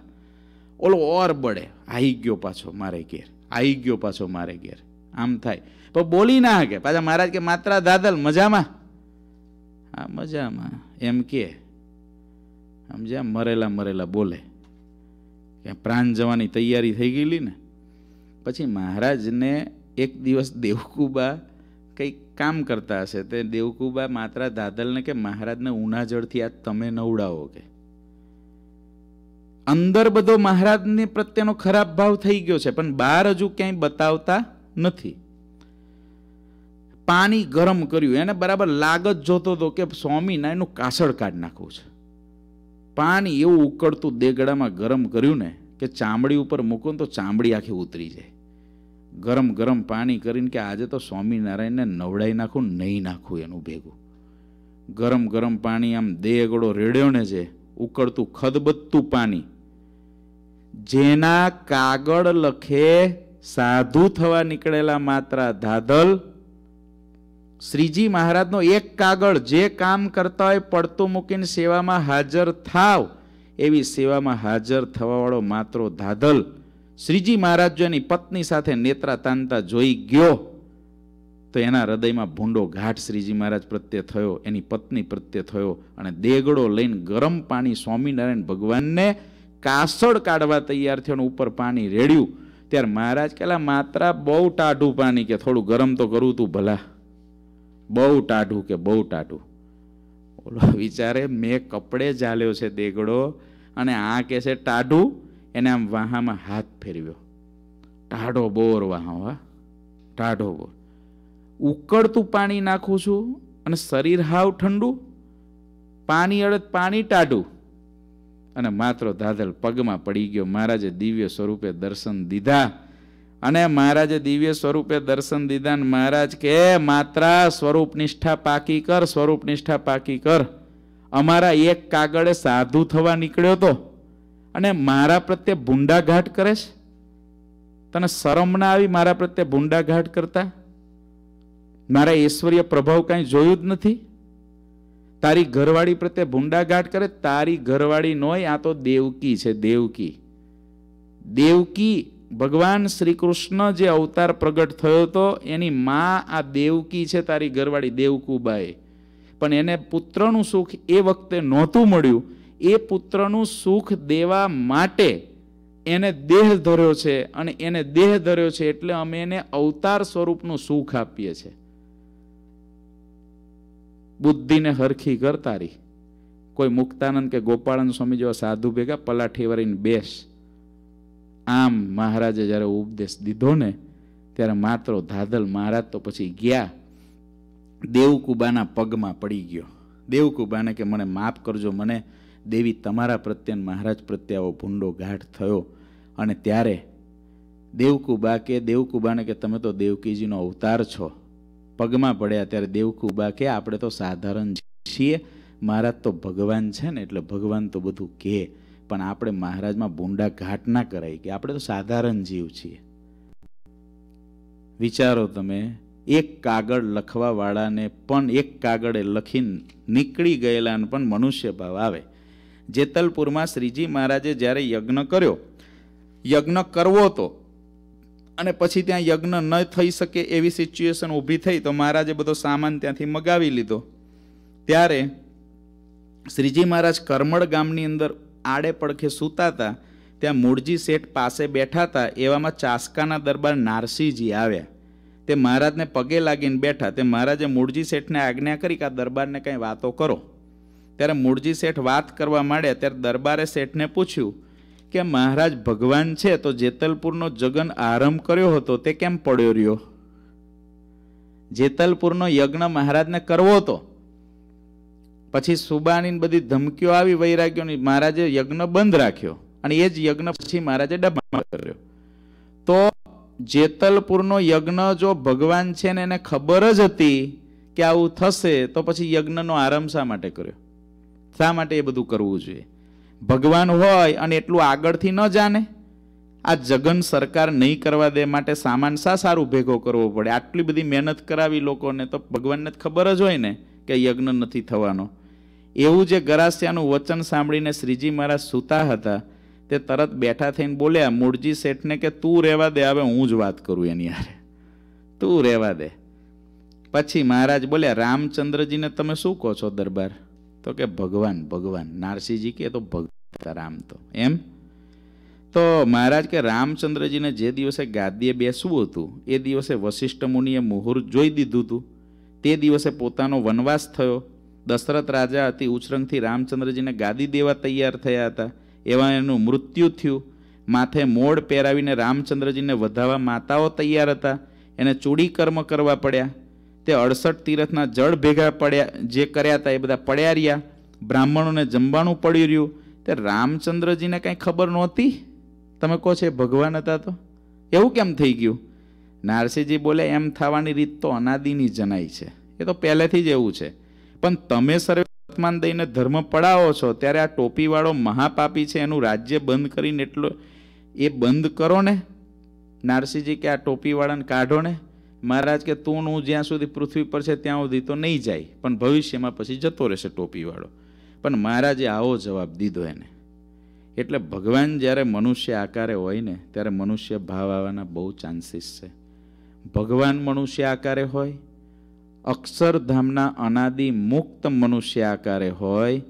ઓલો ઓર બળે આવી ગયો પાછો મારે ઘેર આવી ગયો પાછો મારે ઘેર આમ થાય પણ બોલી ના શકે પાછા મહારાજ કે માત્રા દાદલ મજામાં આ મજામાં એમ કે સમજ્યા મરેલા મરેલા બોલે કે પ્રાણ જવાની તૈયારી થઈ ગયેલી ને પછી મહારાજને એક દિવસ દેવકુબા કંઈક કામ કરતા હશે તે દેવકુબા માત્ર દાદલને કે મહારાજને ઉના જળથી આ તમે નવડાવો કે અંદર બધો મહારાજની પ્રત્યેનો ખરાબ ભાવ થઈ ગયો છે પણ બહાર હજુ ક્યાંય બતાવતા નથી પાણી ગરમ કર્યું એને બરાબર લાગત જોતો હતો કે સ્વામીના એનું કાસળ કાઢી નાખવું છે પાણી એવું ઉકળતું દેગડામાં ગરમ કર્યું ને કે ચામડી ઉપર મૂકો ને તો ચામડી આખી ઉતરી જાય ગરમ ગરમ પાણી કરીને કે આજે તો સ્વામિનારાયણને નવડાઈ નાખું નહીં નાખું એનું ભેગું ગરમ ગરમ પાણી આમ દેગડો રેડ્યો ને જે ઉકળતું ખદબત્તું પાણી જેના કાગળ લખે સાધુ થવા નીકળેલા માત્ર ધાધલ શ્રીજી મહારાજનો એક કાગળ જે કામ કરતા હોય પડતું મૂકીને સેવામાં હાજર થાવ એવી સેવામાં હાજર થવાવાળો માત્રો ધાધલ શ્રીજી મહારાજ જો પત્ની સાથે નેત્રા તાંતા જોઈ ગયો તો એના હૃદયમાં ભૂંડો ઘાટ શ્રીજી મહારાજ પ્રત્યે થયો એની પત્ની પ્રત્યે થયો અને દેગડો લઈને ગરમ પાણી સ્વામિનારાયણ ભગવાનને કાસળ કાઢવા તૈયાર થયો અને ઉપર પાણી રેડ્યું ત્યારે મહારાજ કેલા માત્ર બહુ ટાઢું પાણી કે થોડું ગરમ તો કરવું તું ભલા બહુ ટાઢું કે બહુ ટાઢું ઓલો વિચારે મેં કપડે ઝાલ્યો છે દેગડો અને આ કહે છે ટાઢું એને આમ વાહામાં હાથ ફેરવ્યો ટાઢો બોર વાહો હા ટાઢો બોર ઉકળતું પાણી નાખું છું અને શરીર હાવ ઠંડુ પાણી અડદ પાણી ટાઢું અને માત્ર ધાધલ પગમાં પડી ગયો મહારાજે દિવ્ય સ્વરૂપે દર્શન દીધા અને મહારાજે દિવ્ય સ્વરૂપે દર્શન દીધા ને મહારાજ કે માત્ર સ્વરૂપ નિષ્ઠા પાકી કર સ્વરૂપ નિષ્ઠા પાકી કર અમારા એક કાગળે સાધુ થવા નીકળ્યો તો અને મારા પ્રત્યે ભૂંડાઘાટ કરે છે તને શરમ ના આવી મારા પ્રત્યે ભૂંડાઘાટ કરતા મારા ઐશ્વર્ય પ્રભાવ કાંઈ જોયું જ નથી તારી ઘરવાળી પ્રત્યે ભૂંડાઘાટ કરે તારી ઘરવાળી નોય આ તો દેવકી છે દેવકી દેવકી ભગવાન શ્રી કૃષ્ણ જે અવતાર પ્રગટ થયો હતો એની મા આ દેવકી છે તારી ઘરવાળી દેવકુબાએ પણ એને પુત્રનું સુખ એ વખતે નહોતું મળ્યું એ પુત્રનું સુખ દેવા માટે એને દેહ ધર્યો છે અને એને દેહ ધર્યો છે એટલે અમે એને અવતાર સ્વરૂપનું સુખ આપીએ છીએ બુદ્ધિને હરખી કર તારી કોઈ મુક્તાનંદ કે ગોપાળન સ્વામી જેવા સાધુ ભેગા પલાઠી વરીને બેસ આમ મહારાજે જ્યારે ઉપદેશ દીધો ને ત્યારે માત્ર ધાદલ મહારાજ તો પછી ગયા દેવકુબાના પગમાં પડી ગયો દેવકુબાને કે મને માફ કરજો મને દેવી તમારા પ્રત્યે મહારાજ પ્રત્યે આવો ભૂંડો ગાઢ થયો અને ત્યારે દેવકુબા કે દેવકુબાને કે તમે તો દેવકીજીનો અવતાર છો પગમાં પડ્યા ત્યારે દેવકુબા કે આપણે તો સાધારણ છીએ મહારાજ તો ભગવાન છે ને એટલે ભગવાન તો બધું કહે પણ આપણે મહારાજમાં ભૂંડા ઘાટ ના કરાય કે આપણે તો સાધારણ જીવ છીએ વિચારો તમે એક કાગળ લખવાવાળાને પણ એક કાગળે લખીને નીકળી ગયેલાને પણ મનુષ્ય ભાવ આવે જેતલપુરમાં શ્રીજી મહારાજે જ્યારે યજ્ઞ કર્યો યજ્ઞ કરવો તો અને પછી ત્યાં યજ્ઞ ન થઈ શકે એવી સિચ્યુએશન ઊભી થઈ તો મહારાજે બધો સામાન ત્યાંથી મગાવી લીધો ત્યારે શ્રીજી મહારાજ કરમળ ગામની અંદર આડે પડખે સૂતા હતા ત્યાં મૂળજી શેઠ પાસે બેઠા હતા એવામાં ચાસકાના દરબાર નારસિંહજી આવ્યા તે મહારાજને પગે લાગીને બેઠા તે મહારાજે મૂળજી શેઠને આજ્ઞા કરી કે આ દરબારને કંઈ વાતો કરો ત્યારે મૂળજી શેઠ વાત કરવા માંડ્યા ત્યારે દરબારે શેઠને પૂછ્યું કે મહારાજ ભગવાન છે તો જેતલપુરનો જગન આરંભ કર્યો હતો તે કેમ પડ્યો રહ્યો જેતલપુરનો યજ્ઞ મહારાજને કરવો હતો પછી સુબાની બધી ધમકીઓ આવી વૈરાગ્યોની મહારાજે યજ્ઞ બંધ રાખ્યો અને એ જ યજ્ઞ પછી મહારાજે ડબ્બામાં કર્યો તો જેતલપુરનો યજ્ઞ જો ભગવાન છે ને એને ખબર જ હતી કે આવું થશે તો પછી યજ્ઞનો આરંભ શા માટે કર્યો શા માટે એ બધું કરવું જોઈએ ભગવાન હોય અને એટલું આગળથી ન જાણે આ જગન સરકાર નહીં કરવા દે માટે સામાન શા સારું ભેગો કરવો પડે આટલી બધી મહેનત કરાવી લોકોને તો ભગવાનને ખબર જ હોય ને કે યજ્ઞ નથી થવાનો એવું જે ગરાસિયાનું વચન સાંભળીને શ્રીજી મહારાજ સૂતા હતા તે તરત બેઠા થઈને બોલ્યા મૂળજી શેઠને કે તું રહેવા દે હવે હું જ વાત કરું એની હારે તું રહેવા દે પછી મહારાજ બોલ્યા રામચંદ્રજીને તમે શું કહો છો દરબાર તો કે ભગવાન ભગવાન નારસિંહજી કે તો ભગવાન રામ તો એમ તો મહારાજ કે રામચંદ્રજીને જે દિવસે ગાદીએ બેસવું હતું એ દિવસે વશિષ્ઠ મુનિએ મુહૂર્ત જોઈ દીધું હતું તે દિવસે પોતાનો વનવાસ થયો દશરથ રાજા અતિ ઉછરંગથી રામચંદ્રજીને ગાદી દેવા તૈયાર થયા હતા એવા એનું મૃત્યુ થયું માથે મોડ પહેરાવીને રામચંદ્રજીને વધાવવા માતાઓ તૈયાર હતા એને ચૂડી કર્મ કરવા પડ્યા તે અડસઠ તીરથના જળ ભેગા પડ્યા જે કર્યા હતા એ બધા પડ્યા રહ્યા બ્રાહ્મણોને જમવાનું પડ્યું રહ્યું તે રામચંદ્રજીને કાંઈ ખબર નહોતી તમે કહો છો એ ભગવાન હતા તો એવું કેમ થઈ ગયું નારસીજી બોલે એમ થવાની રીત તો અનાદિની જનાય છે એ તો પહેલેથી જ એવું છે પણ તમે સર્વે વર્તમાન દઈને ધર્મ પડાવો છો ત્યારે આ ટોપીવાળો મહાપાપી છે એનું રાજ્ય બંધ કરીને એટલો એ બંધ કરો ને નારસીજી કે આ ટોપીવાળાને કાઢો ને મહારાજ કે તું હું જ્યાં સુધી પૃથ્વી પર છે ત્યાં સુધી તો નહીં જાય પણ ભવિષ્યમાં પછી જતો રહેશે ટોપીવાળો પણ મહારાજે આવો જવાબ દીધો એને એટલે ભગવાન જ્યારે મનુષ્ય આકારે હોય ને ત્યારે મનુષ્ય ભાવ આવવાના બહુ ચાન્સીસ છે ભગવાન મનુષ્ય આકારે હોય અક્ષરધામના અનાદિ મુક્ત મનુષ્ય આકારે હોય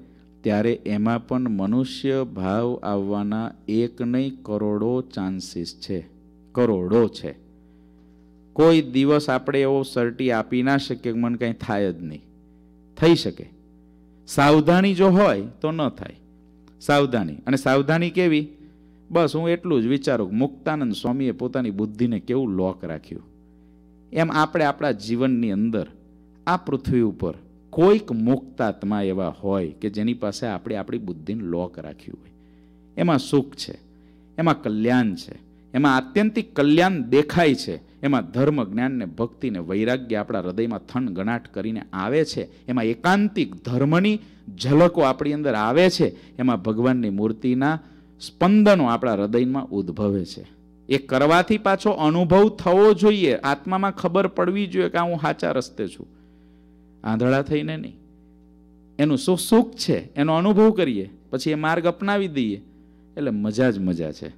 ત્યારે એમાં પણ મનુષ્ય ભાવ આવવાના એક નહીં કરોડો ચાન્સીસ છે કરોડો છે કોઈ દિવસ આપણે એવો સર્ટી આપી ના શકીએ મને કંઈ થાય જ નહીં થઈ શકે સાવધાની જો હોય તો ન થાય સાવધાની અને સાવધાની કેવી બસ હું એટલું જ વિચારું મુક્તાનંદ સ્વામીએ પોતાની બુદ્ધિને કેવું લોક રાખ્યું એમ આપણે આપણા જીવનની અંદર આ પૃથ્વી ઉપર કોઈક મુક્તાત્મા એવા હોય કે જેની પાસે આપણે આપણી બુદ્ધિને લોક રાખ્યું હોય એમાં સુખ છે એમાં કલ્યાણ છે એમાં આત્યંતિક કલ્યાણ દેખાય છે એમાં ધર્મ જ્ઞાનને ભક્તિને વૈરાગ્ય આપણા હૃદયમાં ગણાટ કરીને આવે છે એમાં એકાંતિક ધર્મની ઝલકો આપણી અંદર આવે છે એમાં ભગવાનની મૂર્તિના સ્પંદનો આપણા હૃદયમાં ઉદ્ભવે છે એ કરવાથી પાછો અનુભવ થવો જોઈએ આત્મામાં ખબર પડવી જોઈએ કે હું સાચા રસ્તે છું આંધળા થઈને નહીં એનું શું સુખ છે એનો અનુભવ કરીએ પછી એ માર્ગ અપનાવી દઈએ એટલે મજા જ મજા છે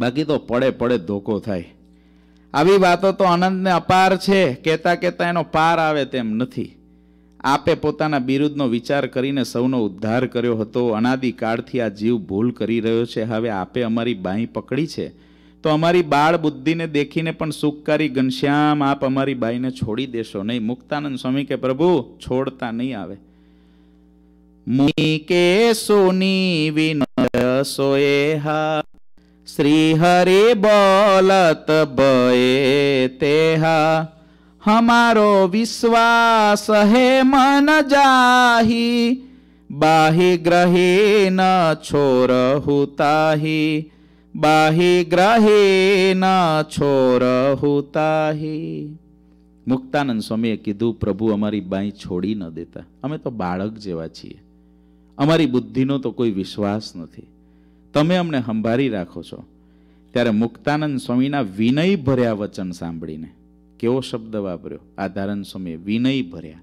બાકી તો પડે પડે ધોકો થાય આવી વાતો તો આનંદને અપાર છે કહેતા કહેતા એનો પાર આવે તેમ નથી આપે પોતાના બિરુદનો વિચાર કરીને સૌનો ઉદ્ધાર કર્યો હતો અનાદિકાળથી આ જીવ ભૂલ કરી રહ્યો છે હવે આપે અમારી બાંઈ પકડી છે તો અમારી બાળ બુદ્ધિને દેખીને પણ સુખકારી ઘનશ્યામ આપ અમારી બાઈને છોડી દેશો નહીં મુક્તાનંદ સ્વામી કે પ્રભુ છોડતા નહીં આવે મુકે સોની વિનયસોએ હા શ્રી હરે બોલત બયે તેહા હમારો વિશ્વાસ હે મન જાહી બાહી ગ્રહી ન છોરહુ તાહી બાહી ગ્રાહી ના છોર હુતાહી મુક્તાનંદ સ્વામીએ કીધું પ્રભુ અમારી બાઈ છોડી ન દેતા અમે તો બાળક જેવા છીએ અમારી બુદ્ધિનો તો કોઈ વિશ્વાસ નથી તમે અમને સંભાળી રાખો છો ત્યારે મુક્તાનંદ સ્વામીના વિનય ભર્યા વચન સાંભળીને કેવો શબ્દ વાપર્યો આધારણ સ્વામીએ વિનય ભર્યા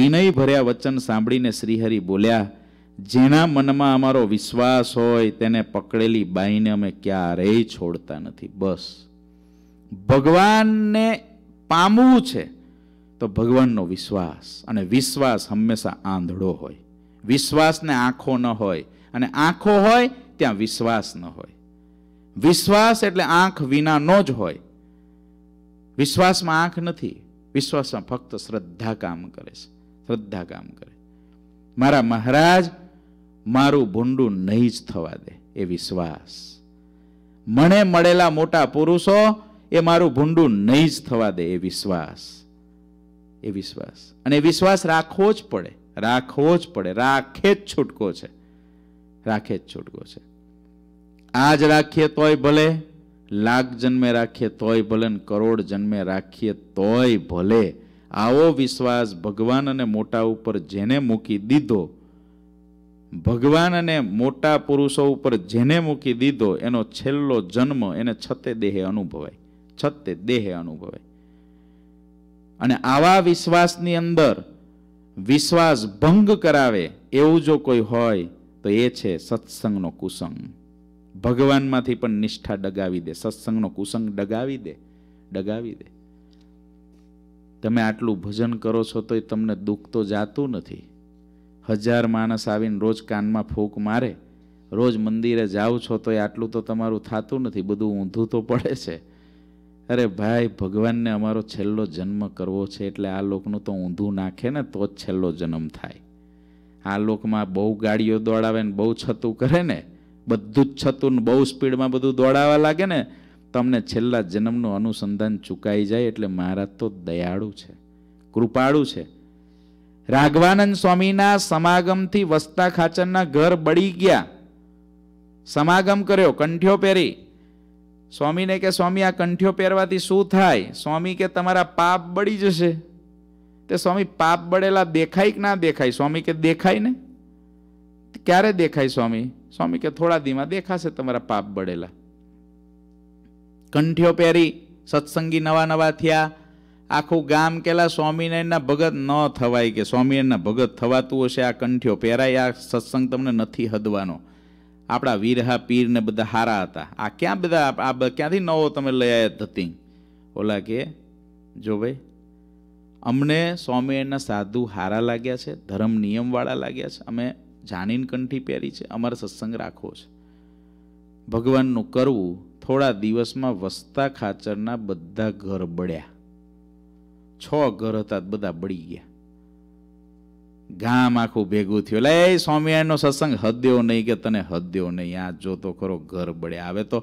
વિનય ભર્યા વચન સાંભળીને શ્રીહરિ બોલ્યા જેના મનમાં અમારો વિશ્વાસ હોય તેને પકડેલી બાઈને અમે ક્યારેય છોડતા નથી બસ ભગવાનને પામવું છે તો ભગવાનનો વિશ્વાસ અને વિશ્વાસ હંમેશા આંધળો હોય વિશ્વાસને આંખો ન હોય અને આંખો હોય ત્યાં વિશ્વાસ ન હોય વિશ્વાસ એટલે આંખ વિનાનો જ હોય વિશ્વાસમાં આંખ નથી વિશ્વાસમાં ફક્ત શ્રદ્ધા કામ કરે છે શ્રદ્ધા કામ કરે મારા મહારાજ મારું ભૂંડું નહીં જ થવા દે એ વિશ્વાસ મને મળેલા મોટા પુરુષો એ મારું ભૂંડું નહીં જ થવા દે એ વિશ્વાસ એ વિશ્વાસ અને વિશ્વાસ રાખવો જ પડે રાખવો જ પડે રાખે જ છૂટકો છે રાખે જ છૂટકો છે આજ રાખીએ તોય ભલે લાખ જન્મે રાખીએ તોય ભલે કરોડ જન્મે રાખીએ તોય ભલે આવો વિશ્વાસ ભગવાન અને મોટા ઉપર જેને મૂકી દીધો ભગવાનને મોટા પુરુષો ઉપર જેને મૂકી દીધો એનો છેલ્લો જન્મ એને છતે દેહે અનુભવાય છતે દેહે અનુભવાય અને આવા વિશ્વાસની અંદર વિશ્વાસ ભંગ કરાવે એવું જો કોઈ હોય તો એ છે સત્સંગનો કુસંગ ભગવાનમાંથી પણ નિષ્ઠા ડગાવી દે સત્સંગનો કુસંગ ડગાવી દે ડગાવી દે તમે આટલું ભજન કરો છો તોય તમને દુઃખ તો જાતું નથી હજાર માણસ આવીને રોજ કાનમાં ફૂંક મારે રોજ મંદિરે જાઉં છો તો એ આટલું તો તમારું થતું નથી બધું ઊંધું તો પડે છે અરે ભાઈ ભગવાનને અમારો છેલ્લો જન્મ કરવો છે એટલે આ લોકનું તો ઊંધું નાખે ને તો જ છેલ્લો જન્મ થાય આ લોકમાં બહુ ગાડીઓ દોડાવે ને બહુ છતું કરે ને બધું જ છતું ને બહુ સ્પીડમાં બધું દોડાવા લાગે ને તમને છેલ્લા જન્મનું અનુસંધાન ચૂકાઈ જાય એટલે મહારાજ તો દયાળુ છે કૃપાળુ છે રાઘવાનંદ સ્વામીના સમાગમથી વસતા ખાચરના ઘર બળી ગયા સમાગમ કર્યો કંઠ્યો પહેરી સ્વામીને કે સ્વામી આ કંઠ્યો પહેરવાથી શું થાય સ્વામી કે તમારા પાપ બળી જશે તે સ્વામી પાપ બળેલા દેખાય કે ના દેખાય સ્વામી કે દેખાય ને ક્યારે દેખાય સ્વામી સ્વામી કે થોડા દીમાં દેખાશે તમારા પાપ બળેલા કંઠ્યો પહેરી સત્સંગી નવા નવા થયા આખું ગામ કેલા સ્વામિનારાયણના ભગત ન થવાય કે સ્વામિનારાયણના ભગત થવાતું હશે આ કંઠ્યો પહેરાય આ સત્સંગ તમને નથી હદવાનો આપણા વીરહા પીરને બધા હારા હતા આ ક્યાં બધા આ ક્યાંથી નવો તમે લઈ આવ્યા ધતી ઓલા કે જો ભાઈ અમને સ્વામિનારાયણના સાધુ હારા લાગ્યા છે ધર્મ નિયમવાળા લાગ્યા છે અમે જાણીને કંઠી પહેરી છે અમારે સત્સંગ રાખવો છે ભગવાનનું કરવું થોડા દિવસમાં વસતા ખાચરના બધા ઘર બળ્યા છ ઘર હતા બધા બળી ગયા ગામ આખું ભેગું થયું એટલે એ સ્વામિનારાયણનો સત્સંગ હદ્યો નહીં કે તને હદ્યો નહીં આ જો તો ખરો ઘર બળે આવે તો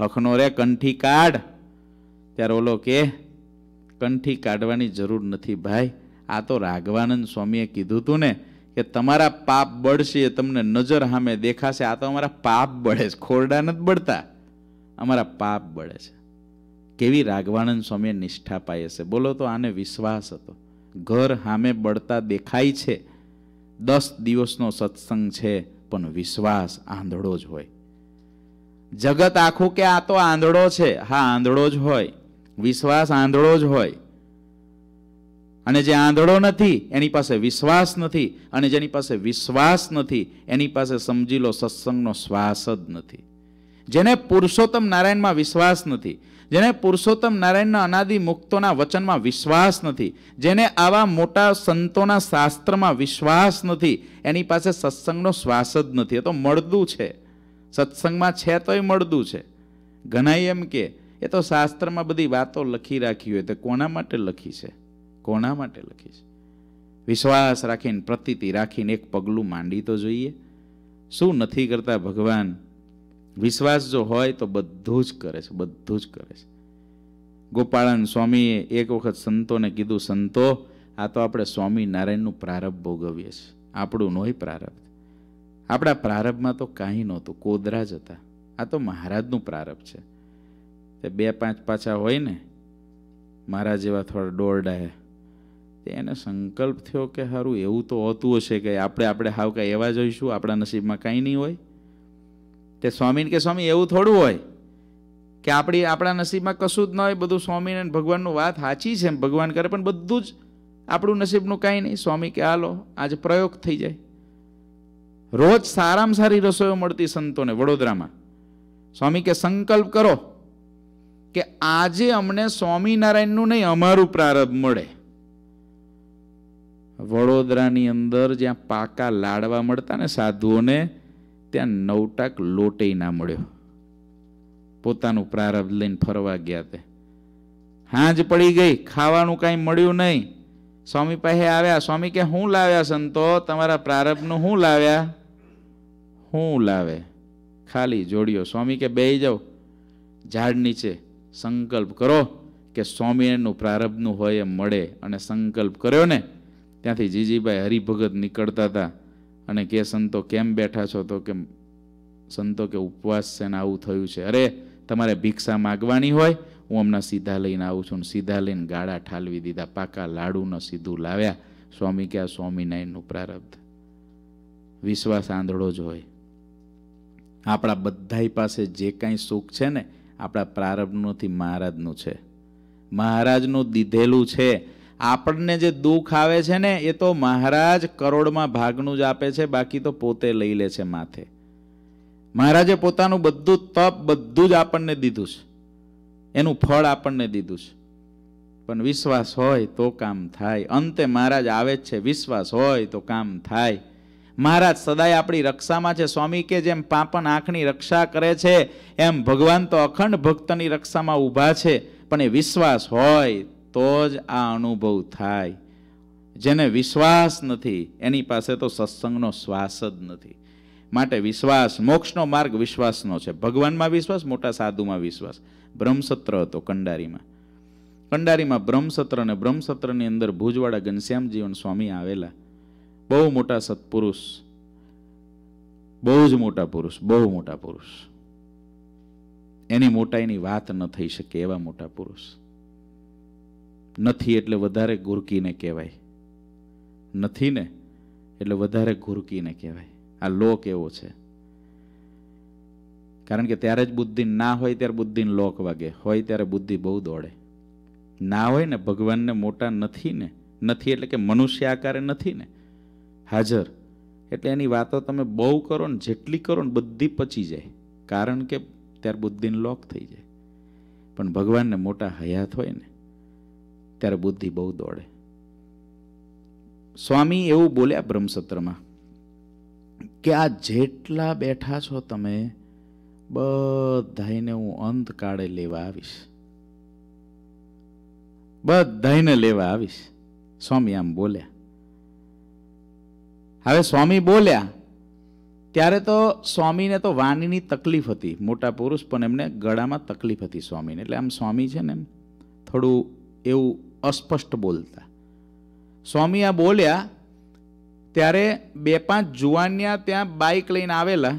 હખનો રે કંઠી કાઢ ત્યારે ઓલો કે કંઠી કાઢવાની જરૂર નથી ભાઈ આ તો રાઘવાનંદ સ્વામીએ કીધું હતું ને કે તમારા પાપ બળશે તમને નજર સામે દેખાશે આ તો અમારા પાપ બળે છે ખોરડા નથી બળતા અમારા પાપ બળે છે કેવી રાઘવાનંદ સ્વામીએ નિષ્ઠા પાઈ હશે બોલો તો આને વિશ્વાસ હતો ઘર હામે બળતા દેખાય છે દસ દિવસનો સત્સંગ છે પણ વિશ્વાસ આંધળો જ હોય જગત આખું કે આ તો આંધળો છે હા આંધળો જ હોય વિશ્વાસ આંધળો જ હોય અને જે આંધળો નથી એની પાસે વિશ્વાસ નથી અને જેની પાસે વિશ્વાસ નથી એની પાસે સમજી લો સત્સંગનો શ્વાસ જ નથી જેને પુરુષોત્તમ નારાયણમાં વિશ્વાસ નથી જેને પુરુષોત્તમ નારાયણના અનાદિ મુક્તોના વચનમાં વિશ્વાસ નથી જેને આવા મોટા સંતોના શાસ્ત્રમાં વિશ્વાસ નથી એની પાસે સત્સંગનો શ્વાસ જ નથી એ તો મળદું છે સત્સંગમાં છે તોય મળદું છે ઘણાય એમ કે એ તો શાસ્ત્રમાં બધી વાતો લખી રાખી હોય તો કોના માટે લખી છે કોના માટે લખી છે વિશ્વાસ રાખીને પ્રતીતિ રાખીને એક પગલું માંડી તો જોઈએ શું નથી કરતા ભગવાન વિશ્વાસ જો હોય તો બધું જ કરે છે બધું જ કરે છે ગોપાળન સ્વામીએ એક વખત સંતોને કીધું સંતો આ તો આપણે સ્વામિનારાયણનું પ્રારંભ ભોગવીએ છીએ આપણું નોય પ્રારબ્ધ આપણા પ્રારંભમાં તો કાંઈ નહોતું કોદરા જ હતા આ તો મહારાજનું પ્રારંભ છે તે બે પાંચ પાછા હોય ને મારા જેવા થોડા દોરડા દોરડાએ એને સંકલ્પ થયો કે સારું એવું તો હોતું હશે કે આપણે આપણે હાવ કાંઈ એવા જઈશું આપણા નસીબમાં કાંઈ નહીં હોય તે સ્વામીને કે સ્વામી એવું થોડું હોય કે આપણી આપણા નસીબમાં કશું જ ન હોય બધું સ્વામી અને ભગવાનનું વાત સાચી છે એમ ભગવાન કરે પણ બધું જ આપણું નસીબનું કાંઈ નહીં સ્વામી કે હાલો આજે પ્રયોગ થઈ જાય રોજ સારામાં સારી રસોઈઓ મળતી સંતોને વડોદરામાં સ્વામી કે સંકલ્પ કરો કે આજે અમને સ્વામિનારાયણનું નહીં અમારું પ્રારંભ મળે વડોદરાની અંદર જ્યાં પાકા લાડવા મળતા ને સાધુઓને ત્યાં નવટાક લોટેય ના મળ્યો પોતાનું પ્રારબ્ધ લઈને ફરવા ગયા તે હાંજ પડી ગઈ ખાવાનું કાંઈ મળ્યું નહીં સ્વામી પાસે આવ્યા સ્વામી કે હું લાવ્યા સંતો તમારા પ્રારબ્ધનું શું લાવ્યા હું લાવે ખાલી જોડ્યો સ્વામી કે બે જાઓ ઝાડ નીચે સંકલ્પ કરો કે સ્વામીનું પ્રારબ્ધનું હોય એમ મળે અને સંકલ્પ કર્યો ને ત્યાંથી જીજીભાઈ હરિભગત નીકળતા હતા અને કે સંતો કેમ બેઠા છો તો કે સંતો કે ઉપવાસ છે ને આવું થયું છે અરે તમારે ભિક્ષા માગવાની હોય હું હમણાં સીધા લઈને આવું છું સીધા લઈને ગાળા ઠાલવી દીધા પાકા લાડુને સીધું લાવ્યા સ્વામી કે આ સ્વામિનારાયણનું પ્રારબ્ધ વિશ્વાસ આંધળો જ હોય આપણા બધાય પાસે જે કાંઈ સુખ છે ને આપણા પ્રારબ્ધનું નથી મહારાજનું છે મહારાજનું દીધેલું છે આપણને જે દુઃખ આવે છે ને એ તો મહારાજ કરોડમાં ભાગનું જ આપે છે બાકી તો પોતે લઈ લે છે માથે મહારાજે પોતાનું બધું તપ બધું જ આપણને દીધું છે એનું ફળ આપણને દીધું છે પણ વિશ્વાસ હોય તો કામ થાય અંતે મહારાજ આવે જ છે વિશ્વાસ હોય તો કામ થાય મહારાજ સદાય આપણી રક્ષામાં છે સ્વામી કે જેમ પાપણ આંખની રક્ષા કરે છે એમ ભગવાન તો અખંડ ભક્તની રક્ષામાં ઊભા છે પણ એ વિશ્વાસ હોય તો જ આ અનુભવ થાય જેને વિશ્વાસ નથી એની પાસે તો સત્સંગનો શ્વાસ જ નથી માટે વિશ્વાસ મોક્ષનો માર્ગ વિશ્વાસનો છે ભગવાનમાં વિશ્વાસ મોટા સાધુમાં વિશ્વાસ બ્રહ્મસત્ર હતો કંડારીમાં કંડારીમાં બ્રહ્મસત્ર અને બ્રહ્મસત્રની અંદર ભુજવાળા ઘનશ્યામજીવન સ્વામી આવેલા બહુ મોટા સત્પુરુષ બહુ જ મોટા પુરુષ બહુ મોટા પુરુષ એની મોટાઈની વાત ન થઈ શકે એવા મોટા પુરુષ નથી એટલે વધારે ગુરકીને કહેવાય નથી ને એટલે વધારે ગુરકીને કહેવાય આ લોક એવો છે કારણ કે ત્યારે જ બુદ્ધિ ના હોય ત્યારે બુદ્ધિને લોક વાગે હોય ત્યારે બુદ્ધિ બહુ દોડે ના હોય ને ભગવાનને મોટા નથી ને નથી એટલે કે મનુષ્ય આકારે નથી ને હાજર એટલે એની વાતો તમે બહુ કરો ને જેટલી કરો ને બધી પચી જાય કારણ કે ત્યારે બુદ્ધિને લોક થઈ જાય પણ ભગવાનને મોટા હયાત હોય ને ત્યારે બુદ્ધિ બહુ દોડે સ્વામી એવું બોલ્યા બ્રહ્મસત્રમાં કે આ જેટલા બેઠા છો તમે બધાને હું અંતકાળે લેવા આવીશ બધાને લેવા આવીશ સ્વામી આમ બોલ્યા હવે સ્વામી બોલ્યા ત્યારે તો સ્વામીને તો વાણીની તકલીફ હતી મોટા પુરુષ પણ એમને ગળામાં તકલીફ હતી સ્વામીને એટલે આમ સ્વામી છે ને એમ થોડું એવું અસ્પષ્ટ બોલતા સ્વામી આ બોલ્યા ત્યારે બે પાંચ જુવાનિયા ત્યાં બાઇક લઈને આવેલા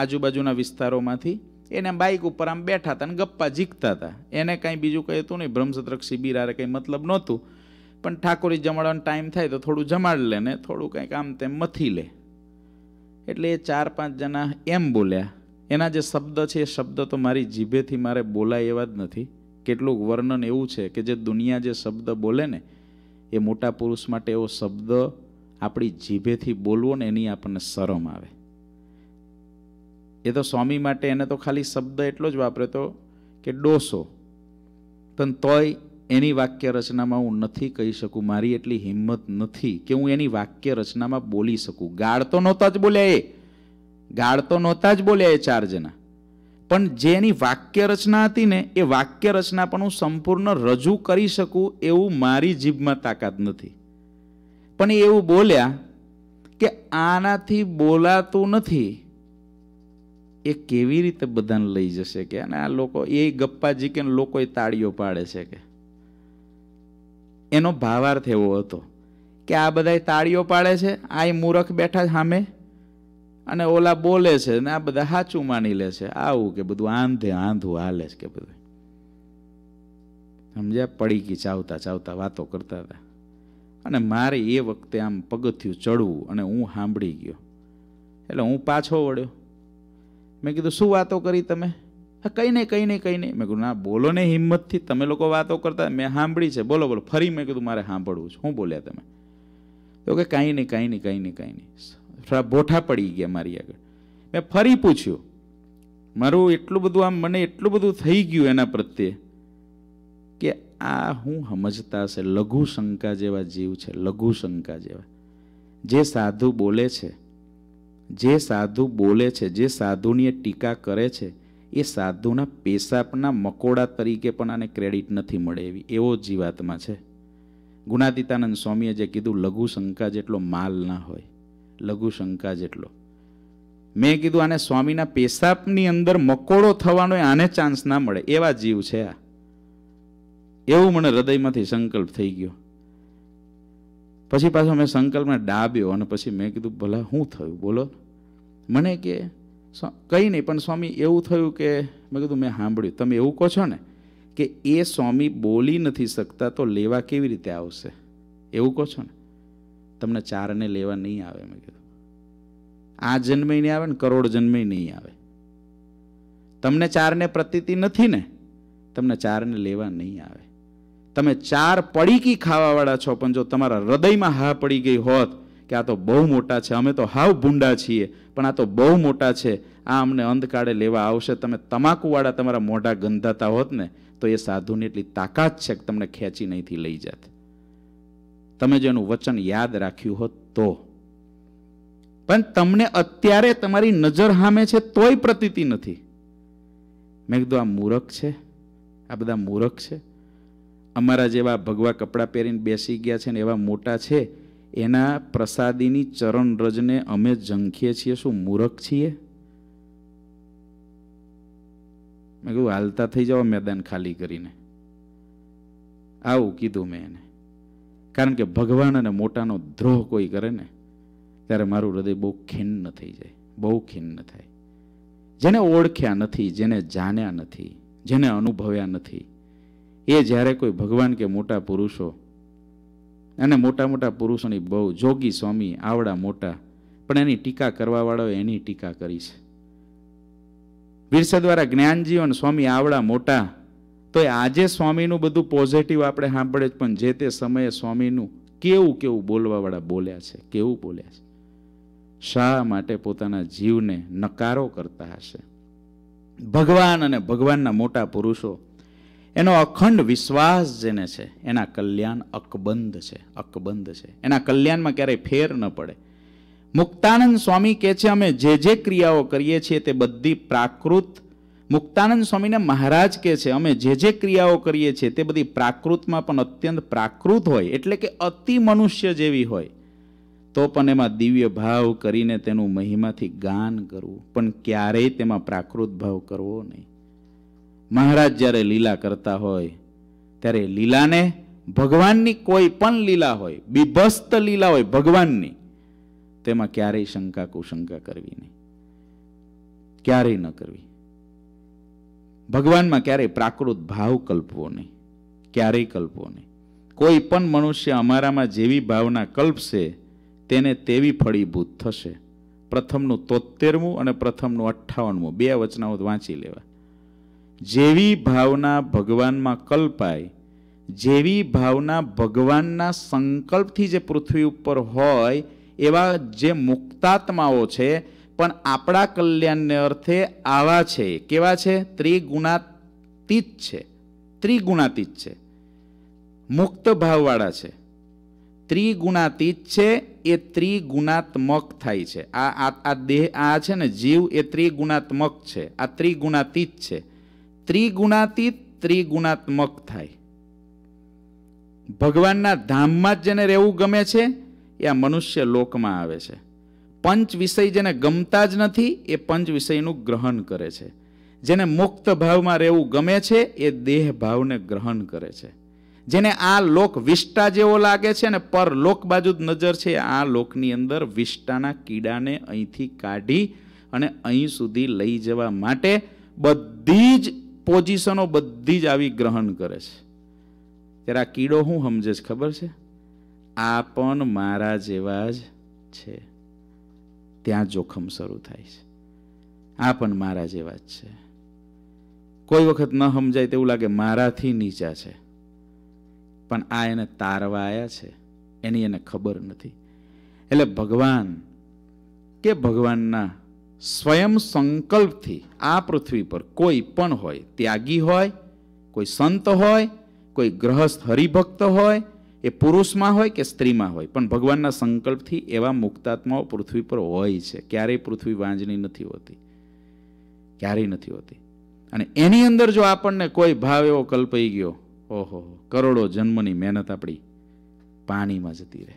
આજુબાજુના વિસ્તારોમાંથી એને બાઇક ઉપર આમ બેઠા હતા અને ગપ્પા જીખતા હતા એને કાંઈ બીજું કંઈ હતું નહીં બ્રહ્મસત્રક શિબિર આરે કંઈ મતલબ નહોતું પણ ઠાકોરી જમાડવાનો ટાઈમ થાય તો થોડું જમાડ લે ને થોડું કંઈક આમ તેમ મથી લે એટલે એ ચાર પાંચ જણા એમ બોલ્યા એના જે શબ્દ છે એ શબ્દ તો મારી જીભેથી મારે બોલાય એવા જ નથી કેટલું વર્ણન એવું છે કે જે દુનિયા જે શબ્દ બોલે ને એ મોટા પુરુષ માટે એવો શબ્દ આપણી જીભેથી બોલવો ને એની આપણને શરમ આવે એ તો સ્વામી માટે એને તો ખાલી શબ્દ એટલો જ વાપરે કે ડોસો પણ તોય એની વાક્ય રચનામાં હું નથી કહી શકું મારી એટલી હિંમત નથી કે હું એની વાક્ય રચનામાં બોલી શકું ગાળ તો નહોતા જ બોલ્યા એ ગાળ તો નહોતા જ બોલ્યા એ ચાર જણા પણ જેની વાક્ય રચના હતી ને એ વાક્ય રચના પણ હું સંપૂર્ણ રજૂ કરી શકું એવું મારી જીભમાં તાકાત નથી પણ એવું બોલ્યા કે આનાથી બોલાતું નથી એ કેવી રીતે બધાને લઈ જશે કે અને આ લોકો એ ગપ્પાજી કે લોકો એ તાળીઓ પાડે છે કે એનો ભાવાર્થ એવો હતો કે આ બધા તાળીઓ પાડે છે આ મૂરખ બેઠા સામે અને ઓલા બોલે છે ને આ બધા સાચું માની લે છે આવું કે બધું આંધે આંધું હાલે છે કે બધું સમજ્યા પડી ગઈ ચાવતા ચાવતા વાતો કરતા હતા અને મારે એ વખતે આમ પગથિયું ચડવું અને હું સાંભળી ગયો એટલે હું પાછો વળ્યો મેં કીધું શું વાતો કરી તમે હા કંઈ નહીં કંઈ નહીં કંઈ નહીં મેં કીધું ના બોલો ને હિંમતથી તમે લોકો વાતો કરતા મેં સાંભળી છે બોલો બોલો ફરી મેં કીધું મારે સાંભળવું છે શું બોલ્યા તમે તો કે કાંઈ નહીં કાંઈ નહીં કંઈ નહીં કાંઈ નહીં થોડા બોઠા પડી ગયા મારી આગળ મેં ફરી પૂછ્યું મારું એટલું બધું આમ મને એટલું બધું થઈ ગયું એના પ્રત્યે કે આ હું સમજતા હશે લઘુ શંકા જેવા જીવ છે લઘુ શંકા જેવા જે સાધુ બોલે છે જે સાધુ બોલે છે જે સાધુની ટીકા કરે છે એ સાધુના પેશાબના મકોડા તરીકે પણ આને ક્રેડિટ નથી મળે એવી એવો જીવાતમાં છે ગુણાતીતાનંદ સ્વામીએ જે કીધું લઘુ શંકા જેટલો માલ ના હોય લઘુશંકા જેટલો મેં કીધું આને સ્વામીના પેશાબની અંદર મકોડો થવાનો આને ચાન્સ ના મળે એવા જીવ છે આ એવું મને હૃદયમાંથી સંકલ્પ થઈ ગયો પછી પાછો મેં સંકલ્પને ડાબ્યો અને પછી મેં કીધું ભલા શું થયું બોલો મને કે કંઈ નહીં પણ સ્વામી એવું થયું કે મેં કીધું મેં સાંભળ્યું તમે એવું કહો છો ને કે એ સ્વામી બોલી નથી શકતા તો લેવા કેવી રીતે આવશે એવું કહો છો ને તમને ચારને લેવા નહીં આવે મેં કીધું આ જન્મે નહીં આવે ને કરોડ જન્મે નહીં આવે તમને ચારને પ્રતીતિ નથી ને તમને ચારને લેવા નહીં આવે તમે ચાર પડીકી ખાવાવાળા છો પણ જો તમારા હૃદયમાં હા પડી ગઈ હોત કે આ તો બહુ મોટા છે અમે તો હાવ ભૂંડા છીએ પણ આ તો બહુ મોટા છે આ અમને અંધકાળે લેવા આવશે તમે તમાકુવાળા તમારા મોઢા ગંધાતા હોત ને તો એ સાધુની એટલી તાકાત છે કે તમને ખેંચી નહીંથી લઈ જાત તમે જેનું વચન યાદ રાખ્યું હોત તો પણ તમને અત્યારે તમારી નજર સામે છે તોય પ્રતીતિ નથી મેં કીધું આ મૂરખ છે આ બધા મૂરખ છે અમારા જેવા ભગવા કપડાં પહેરીને બેસી ગયા છે ને એવા મોટા છે એના પ્રસાદીની ચરણ રજને અમે ઝંખીએ છીએ શું મૂરખ છીએ મેં કીધું હાલતા થઈ જાઓ મેદાન ખાલી કરીને આવું કીધું મેં એને કારણ કે ભગવાન અને મોટાનો દ્રોહ કોઈ કરે ને ત્યારે મારું હૃદય બહુ ખિન્ન થઈ જાય બહુ ખિન્ન થાય જેને ઓળખ્યા નથી જેને જાણ્યા નથી જેને અનુભવ્યા નથી એ જ્યારે કોઈ ભગવાન કે મોટા પુરુષો અને મોટા મોટા પુરુષોની બહુ જોગી સ્વામી આવડા મોટા પણ એની ટીકા કરવાવાળાએ એની ટીકા કરી છે વિરસા દ્વારા જ્ઞાનજીવન સ્વામી આવડા મોટા તો આજે સ્વામીનું બધું પોઝિટિવ આપણે સાંભળે જ પણ જે તે સમયે સ્વામીનું કેવું કેવું બોલવાવાળા બોલ્યા છે કેવું બોલ્યા છે શા માટે પોતાના જીવને નકારો કરતા હશે ભગવાન અને ભગવાનના મોટા પુરુષો એનો અખંડ વિશ્વાસ જેને છે એના કલ્યાણ અકબંધ છે અકબંધ છે એના કલ્યાણમાં ક્યારેય ફેર ન પડે મુક્તાનંદ સ્વામી કહે છે અમે જે જે ક્રિયાઓ કરીએ છીએ તે બધી પ્રાકૃત મુક્તાનંદ સ્વામીને મહારાજ કહે છે અમે જે જે ક્રિયાઓ કરીએ છીએ તે બધી પ્રાકૃતમાં પણ અત્યંત પ્રાકૃત હોય એટલે કે અતિ મનુષ્ય જેવી હોય તો પણ એમાં દિવ્ય ભાવ કરીને તેનું મહિમાથી ગાન કરવું પણ ક્યારેય તેમાં પ્રાકૃત ભાવ કરવો નહીં મહારાજ જ્યારે લીલા કરતા હોય ત્યારે લીલાને ભગવાનની કોઈ પણ લીલા હોય બીભસ્ત લીલા હોય ભગવાનની તેમાં ક્યારેય શંકા કુશંકા કરવી નહીં ક્યારેય ન કરવી ભગવાનમાં ક્યારેય પ્રાકૃત ભાવ કલ્પવો નહીં ક્યારેય કલ્પવો નહીં કોઈ પણ મનુષ્ય અમારામાં જેવી ભાવના કલ્પશે તેને તેવી ફળીભૂત થશે પ્રથમનું તોતેરમું અને પ્રથમનું અઠ્ઠાવનમું બે વચનાઓ વાંચી લેવા જેવી ભાવના ભગવાનમાં કલ્પાય જેવી ભાવના ભગવાનના સંકલ્પથી જે પૃથ્વી ઉપર હોય એવા જે મુક્તાત્માઓ છે પણ આપણા કલ્યાણને અર્થે આવા છે કેવા છે ત્રિગુણાતીત છે ત્રિગુણાતીત છે મુક્ત ભાવવાળા છે ત્રિગુણાતીત છે એ ત્રિગુણાત્મક થાય છે આ આ દેહ આ છે ને જીવ એ ત્રિગુણાત્મક છે આ ત્રિગુણાતીત છે ત્રિગુણાતીત ત્રિગુણાત્મક થાય ભગવાનના ધામમાં જ જેને રહેવું ગમે છે એ આ મનુષ્ય લોકમાં આવે છે પંચ વિષય જેને ગમતા જ નથી એ પંચ વિષયનું ગ્રહણ કરે છે જેને મુક્ત ભાવમાં રહેવું ગમે છે એ દેહ ભાવને ગ્રહણ કરે છે જેને આ લોક વિષ્ટા જેવો લાગે છે ને લોક બાજુ જ નજર છે આ લોકની અંદર વિષ્ટાના કીડાને અહીંથી કાઢી અને અહીં સુધી લઈ જવા માટે બધી જ પોઝિશનો બધી જ આવી ગ્રહણ કરે છે ત્યારે આ કીડો હું સમજે છે ખબર છે આ પણ મારા જેવા જ છે ત્યાં જોખમ શરૂ થાય છે આ પણ મારા જેવા જ છે કોઈ વખત ન સમજાય તેવું લાગે મારાથી નીચા છે પણ આ એને તારવા આવ્યા છે એની એને ખબર નથી એટલે ભગવાન કે ભગવાનના સ્વયં સંકલ્પથી આ પૃથ્વી પર કોઈ પણ હોય ત્યાગી હોય કોઈ સંત હોય કોઈ ગ્રહસ્થ હરિભક્ત હોય એ પુરુષમાં હોય કે સ્ત્રીમાં હોય પણ ભગવાનના સંકલ્પથી એવા મુક્તાત્માઓ પૃથ્વી પર હોય છે ક્યારેય પૃથ્વી વાંજણી નથી હોતી ક્યારેય નથી હોતી અને એની અંદર જો આપણને કોઈ ભાવ એવો કલ્પાઈ ગયો ઓહો કરોડો જન્મની મહેનત આપણી પાણીમાં જતી રહે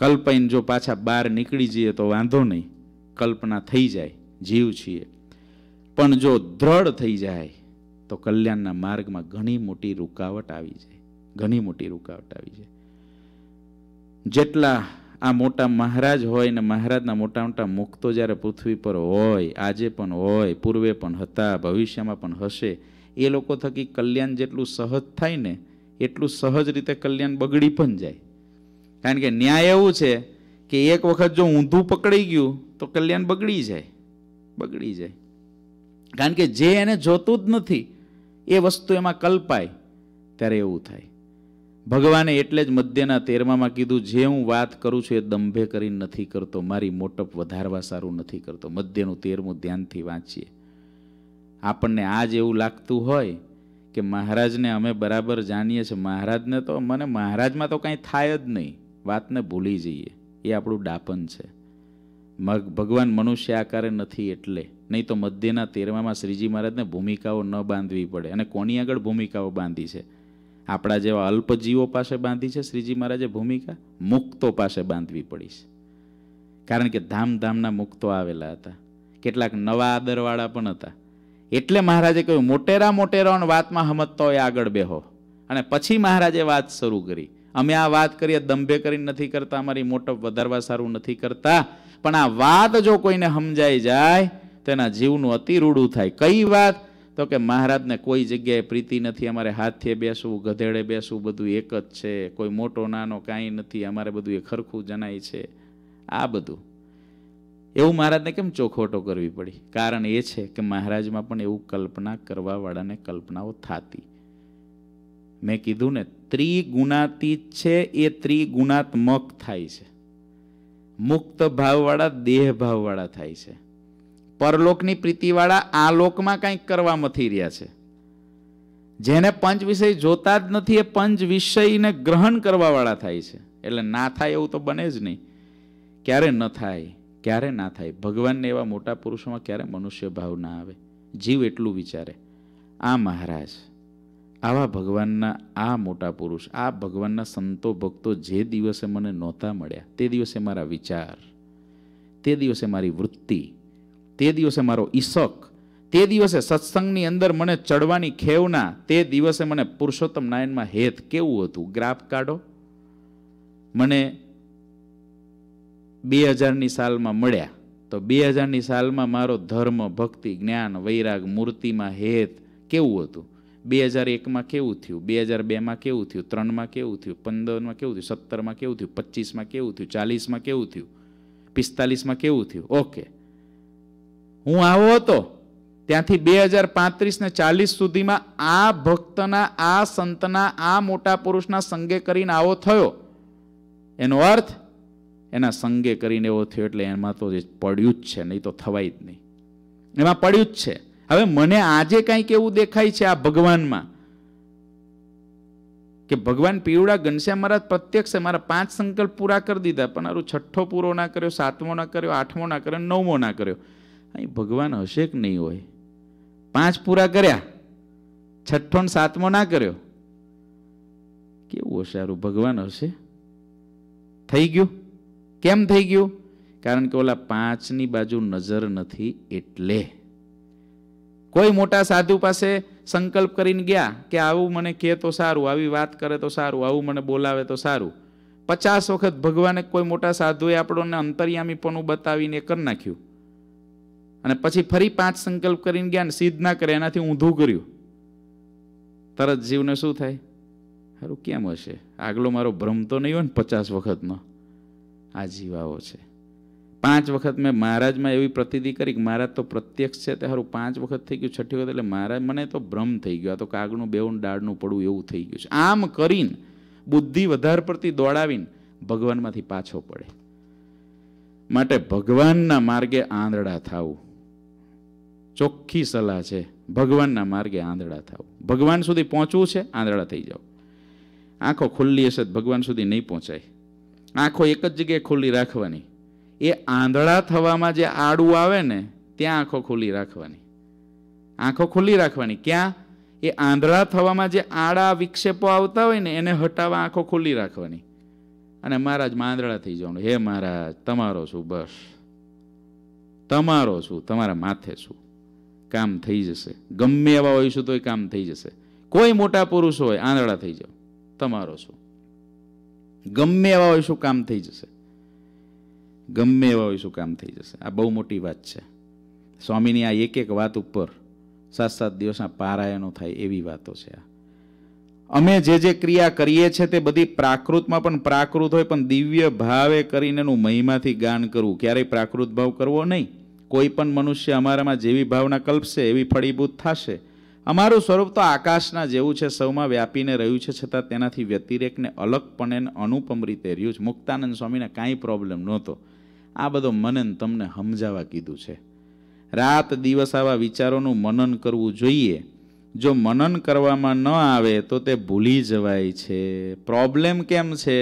કલ્પાઈને જો પાછા બહાર નીકળી જઈએ તો વાંધો નહીં કલ્પના થઈ જાય જીવ છીએ પણ જો દ્રઢ થઈ જાય તો કલ્યાણના માર્ગમાં ઘણી મોટી રૂકાવટ આવી જાય ઘણી મોટી રૂકાવટ આવી છે જેટલા આ મોટા મહારાજ હોય ને મહારાજના મોટા મોટા મુક્તો જ્યારે પૃથ્વી પર હોય આજે પણ હોય પૂર્વે પણ હતા ભવિષ્યમાં પણ હશે એ લોકો થકી કલ્યાણ જેટલું સહજ થાય ને એટલું સહજ રીતે કલ્યાણ બગડી પણ જાય કારણ કે ન્યાય એવું છે કે એક વખત જો ઊંધું પકડી ગયું તો કલ્યાણ બગડી જાય બગડી જાય કારણ કે જે એને જોતું જ નથી એ વસ્તુ એમાં કલ્પાય ત્યારે એવું થાય ભગવાને એટલે જ મધ્યના તેરમામાં કીધું જે હું વાત કરું છું એ દંભે કરીને નથી કરતો મારી મોટપ વધારવા સારું નથી કરતો મધ્યનું તેરમું ધ્યાનથી વાંચીએ આપણને આજ એવું લાગતું હોય કે મહારાજને અમે બરાબર જાણીએ છીએ મહારાજને તો મને મહારાજમાં તો કાંઈ થાય જ નહીં વાતને ભૂલી જઈએ એ આપણું ડાપન છે ભગવાન મનુષ્ય આકારે નથી એટલે નહીં તો મધ્યના તેરમામાં શ્રીજી મહારાજને ભૂમિકાઓ ન બાંધવી પડે અને કોની આગળ ભૂમિકાઓ બાંધી છે આપણા જેવા અલ્પજીવો પાસે બાંધી છે શ્રીજી મહારાજે ભૂમિકા મુક્તો પાસે બાંધવી પડી છે કારણ કે ધામધામના મુક્તો આવેલા હતા કેટલાક નવા આદરવાળા પણ હતા એટલે મહારાજે કહ્યું મોટેરા મોટેરાઓને વાતમાં હમતતો હોય આગળ બેહો અને પછી મહારાજે વાત શરૂ કરી અમે આ વાત કરીએ દંભે કરીને નથી કરતા અમારી મોટપ વધારવા સારું નથી કરતા પણ આ વાત જો કોઈને સમજાઈ જાય તેના જીવનું અતિ રૂડું થાય કઈ વાત તો કે મહારાજને કોઈ જગ્યાએ પ્રીતિ નથી અમારે હાથે બેસવું ગધેડે બેસવું બધું એક જ છે કોઈ મોટો નાનો કાંઈ નથી અમારે બધું એ ખરખું જણાય છે આ બધું એવું મહારાજને કેમ ચોખોટો કરવી પડી કારણ એ છે કે મહારાજમાં પણ એવું કલ્પના કરવાવાળાને કલ્પનાઓ થતી મેં કીધું ને ત્રિગુણાતીત છે એ ત્રિગુણાત્મક થાય છે મુક્ત ભાવવાળા દેહભાવવાળા થાય છે પરલોકની પ્રીતિવાળા આ લોકમાં કંઈક કરવા મથી રહ્યા છે જેને પંચ વિષય જોતા જ નથી એ પંચ વિષયને ગ્રહણ કરવાવાળા થાય છે એટલે ના થાય એવું તો બને જ નહીં ક્યારે ન થાય ક્યારે ના થાય ભગવાનને એવા મોટા પુરુષોમાં ક્યારે મનુષ્ય ભાવ ના આવે જીવ એટલું વિચારે આ મહારાજ આવા ભગવાનના આ મોટા પુરુષ આ ભગવાનના સંતો ભક્તો જે દિવસે મને નહોતા મળ્યા તે દિવસે મારા વિચાર તે દિવસે મારી વૃત્તિ તે દિવસે મારો ઈસક તે દિવસે સત્સંગની અંદર મને ચડવાની ખેવના તે દિવસે મને પુરુષોત્તમ નાયનમાં હેત કેવું હતું ગ્રાફ કાઢો મને બે હજારની સાલમાં મળ્યા તો બે હજારની સાલમાં મારો ધર્મ ભક્તિ જ્ઞાન વૈરાગ મૂર્તિમાં હેત કેવું હતું બે હજાર એકમાં કેવું થયું બે હજાર બેમાં કેવું થયું ત્રણમાં કેવું થયું પંદરમાં કેવું થયું સત્તરમાં કેવું થયું પચીસમાં કેવું થયું ચાલીસમાં કેવું થયું પિસ્તાલીસમાં કેવું થયું ઓકે હું આવો હતો ત્યાંથી બે હજાર પાંત્રીસ ને ચાલીસ સુધીમાં આ ભક્તના આ સંતના આ મોટા પુરુષના સંગે કરીને આવો થયો એનો અર્થ એના સંગે કરીને એવો થયો એટલે એમાં તો જે પડ્યું જ છે નહીં તો થવાય જ નહીં એમાં પડ્યું જ છે હવે મને આજે કંઈક એવું દેખાય છે આ ભગવાનમાં કે ભગવાન પીવડા ઘનશ્યામ મહારાજ પ્રત્યક્ષે મારા પાંચ સંકલ્પ પૂરા કરી દીધા પણ મારું છઠ્ઠો પૂરો ના કર્યો સાતમો ના કર્યો આઠમો ના કર્યો નવમો ના કર્યો અહીં ભગવાન હશે કે નહીં હોય પાંચ પૂરા કર્યા છઠ્ઠો સાતમો ના કર્યો કેવું સારું ભગવાન હશે થઈ ગયું કેમ થઈ ગયું કારણ કે ઓલા પાંચની બાજુ નજર નથી એટલે કોઈ મોટા સાધુ પાસે સંકલ્પ કરીને ગયા કે આવું મને કહે તો સારું આવી વાત કરે તો સારું આવું મને બોલાવે તો સારું પચાસ વખત ભગવાને કોઈ મોટા સાધુએ આપણને અંતર્યામીપણું બતાવીને કરી નાખ્યું અને પછી ફરી પાંચ સંકલ્પ કરીને ગયા ને સિદ્ધ ના કરે એનાથી ઊંધું કર્યું તરત જીવને શું થાય સારું કેમ હશે આગલો મારો ભ્રમ તો નહીં હોય ને પચાસ વખતનો આ જીવાઓ છે પાંચ વખત મેં મહારાજમાં એવી પ્રતિતિ કરી કે મહારાજ તો પ્રત્યક્ષ છે તે સારું પાંચ વખત થઈ ગયું છઠ્ઠી વખત એટલે મહારાજ મને તો ભ્રમ થઈ ગયો આ તો કાગનું બેઉન ડાળનું પડવું એવું થઈ ગયું છે આમ કરીને બુદ્ધિ વધાર પડતી દોડાવીને ભગવાનમાંથી પાછો પડે માટે ભગવાનના માર્ગે આંધળા થવું ચોખ્ખી સલાહ છે ભગવાનના માર્ગે આંધળા થાવ ભગવાન સુધી પહોંચવું છે આંધળા થઈ જાઓ આંખો ખુલ્લી હશે ભગવાન સુધી નહીં પહોંચાય આંખો એક જ જગ્યાએ ખુલ્લી રાખવાની એ આંધળા થવામાં જે આડું આવે ને ત્યાં આંખો ખુલ્લી રાખવાની આંખો ખુલ્લી રાખવાની ક્યાં એ આંધળા થવામાં જે આડા વિક્ષેપો આવતા હોય ને એને હટાવવા આંખો ખુલ્લી રાખવાની અને મહારાજમાં આંધળા થઈ જવાનું હે મહારાજ તમારો છું બસ તમારો છું તમારા માથે છું કામ થઈ જશે ગમે એવા હોઈશું એ કામ થઈ જશે કોઈ મોટા પુરુષ હોય આંધળા થઈ જાઓ તમારો શું ગમે એવા હોઈશું કામ થઈ જશે ગમે એવા હોઈશું કામ થઈ જશે આ બહુ મોટી વાત છે સ્વામીની આ એક એક વાત ઉપર સાત સાત દિવસના પારાયણો થાય એવી વાતો છે આ અમે જે જે ક્રિયા કરીએ છીએ તે બધી પ્રાકૃતમાં પણ પ્રાકૃત હોય પણ દિવ્ય ભાવે કરીને એનું મહિમાથી ગાન કરવું ક્યારેય પ્રાકૃત ભાવ કરવો નહીં કોઈ પણ મનુષ્ય અમારામાં જેવી ભાવના કલ્પશે એવી ફળીભૂત થશે અમારું સ્વરૂપ તો આકાશના જેવું છે સૌમાં વ્યાપીને રહ્યું છે છતાં તેનાથી વ્યતિરેકને અલગપણે અનુપમ રીતે રહ્યું છે મુક્તાનંદ સ્વામીને કાંઈ પ્રોબ્લેમ નહોતો આ બધો મનન તમને સમજાવવા કીધું છે રાત દિવસ આવા વિચારોનું મનન કરવું જોઈએ જો મનન કરવામાં ન આવે તો તે ભૂલી જવાય છે પ્રોબ્લેમ કેમ છે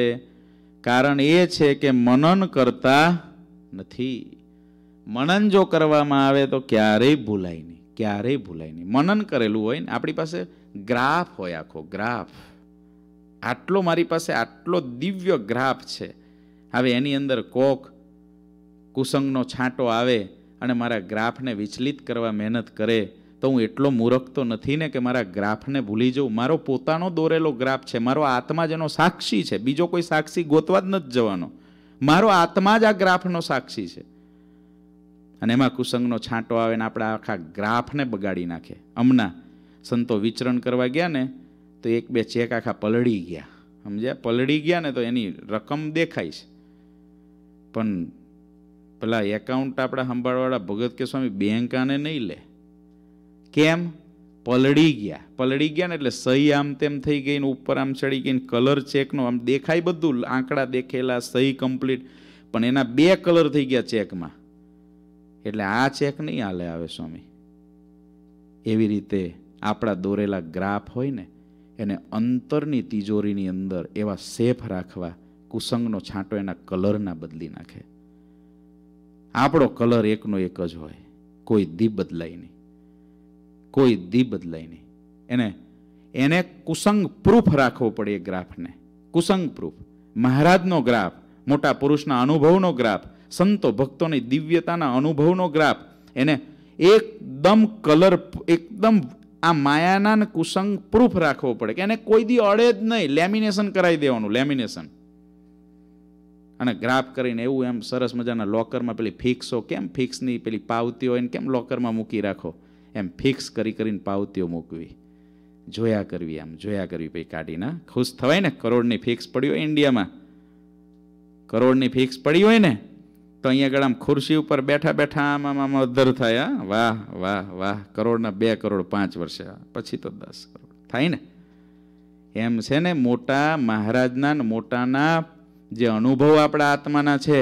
કારણ એ છે કે મનન કરતા નથી મનન જો કરવામાં આવે તો ક્યારેય ભૂલાય નહીં ક્યારેય ભૂલાય નહીં મનન કરેલું હોય ને આપણી પાસે ગ્રાફ હોય આખો ગ્રાફ આટલો મારી પાસે આટલો દિવ્ય ગ્રાફ છે હવે એની અંદર કોક કુસંગનો છાંટો આવે અને મારા ગ્રાફને વિચલિત કરવા મહેનત કરે તો હું એટલો મૂરખ તો નથી ને કે મારા ગ્રાફને ભૂલી જઉં મારો પોતાનો દોરેલો ગ્રાફ છે મારો આત્મા જેનો સાક્ષી છે બીજો કોઈ સાક્ષી ગોતવા જ નથી જવાનો મારો આત્મા જ આ ગ્રાફનો સાક્ષી છે અને એમાં કુસંગનો છાંટો આવે ને આપણા આખા ગ્રાફને બગાડી નાખે હમણાં સંતો વિચરણ કરવા ગયા ને તો એક બે ચેક આખા પલળી ગયા સમજ્યા પલળી ગયા ને તો એની રકમ દેખાય છે પણ પેલા એકાઉન્ટ આપણા સંભાળવાળા ભગત કે સ્વામી બેંક આને નહીં લે કેમ પલળી ગયા પલળી ગયા ને એટલે સહી આમ તેમ થઈ ગઈ ને ઉપર આમ ચડી ગઈ ને કલર ચેકનો આમ દેખાય બધું આંકડા દેખેલા સહી કમ્પ્લીટ પણ એના બે કલર થઈ ગયા ચેકમાં એટલે આ ચેક નહીં હાલે આવે સ્વામી એવી રીતે આપણા દોરેલા ગ્રાફ હોય ને એને અંતરની તિજોરીની અંદર એવા સેફ રાખવા કુસંગનો છાંટો એના કલરના બદલી નાખે આપણો કલર એકનો એક જ હોય કોઈ દીપ બદલાય નહીં કોઈ દીપ બદલાય નહીં એને એને કુસંગ પ્રૂફ રાખવો પડે એ ગ્રાફને કુસંગ પ્રૂફ મહારાજનો ગ્રાફ મોટા પુરુષના અનુભવનો ગ્રાફ સંતો ભક્તોની દિવ્યતાના અનુભવનો ગ્રાફ એને એકદમ કલર એકદમ આ માયાના કુસંગ પ્રૂફ રાખવો પડે કે એને કોઈ દી અડે જ નહીં લેમિનેશન કરાવી દેવાનું લેમિનેશન અને ગ્રાફ કરીને એવું એમ સરસ મજાના લોકરમાં પેલી ફિક્સો કેમ ફિક્સની પેલી પાવતીઓ એને કેમ લોકરમાં મૂકી રાખો એમ ફિક્સ કરી કરીને પાવતીઓ મૂકવી જોયા કરવી એમ જોયા કરવી પછી કાઢીને ખુશ થવાય ને કરોડની ફિક્સ પડી હોય ઇન્ડિયામાં કરોડની ફિક્સ પડી હોય ને તો અહીંયા આગળ આમ ખુરશી ઉપર બેઠા બેઠા આમ આમ આમ અધર થાય વાહ વાહ વાહ કરોડના બે કરોડ પાંચ વર્ષે પછી તો દસ કરોડ થાય ને એમ છે ને મોટા મહારાજના મોટાના જે અનુભવ આપણા આત્માના છે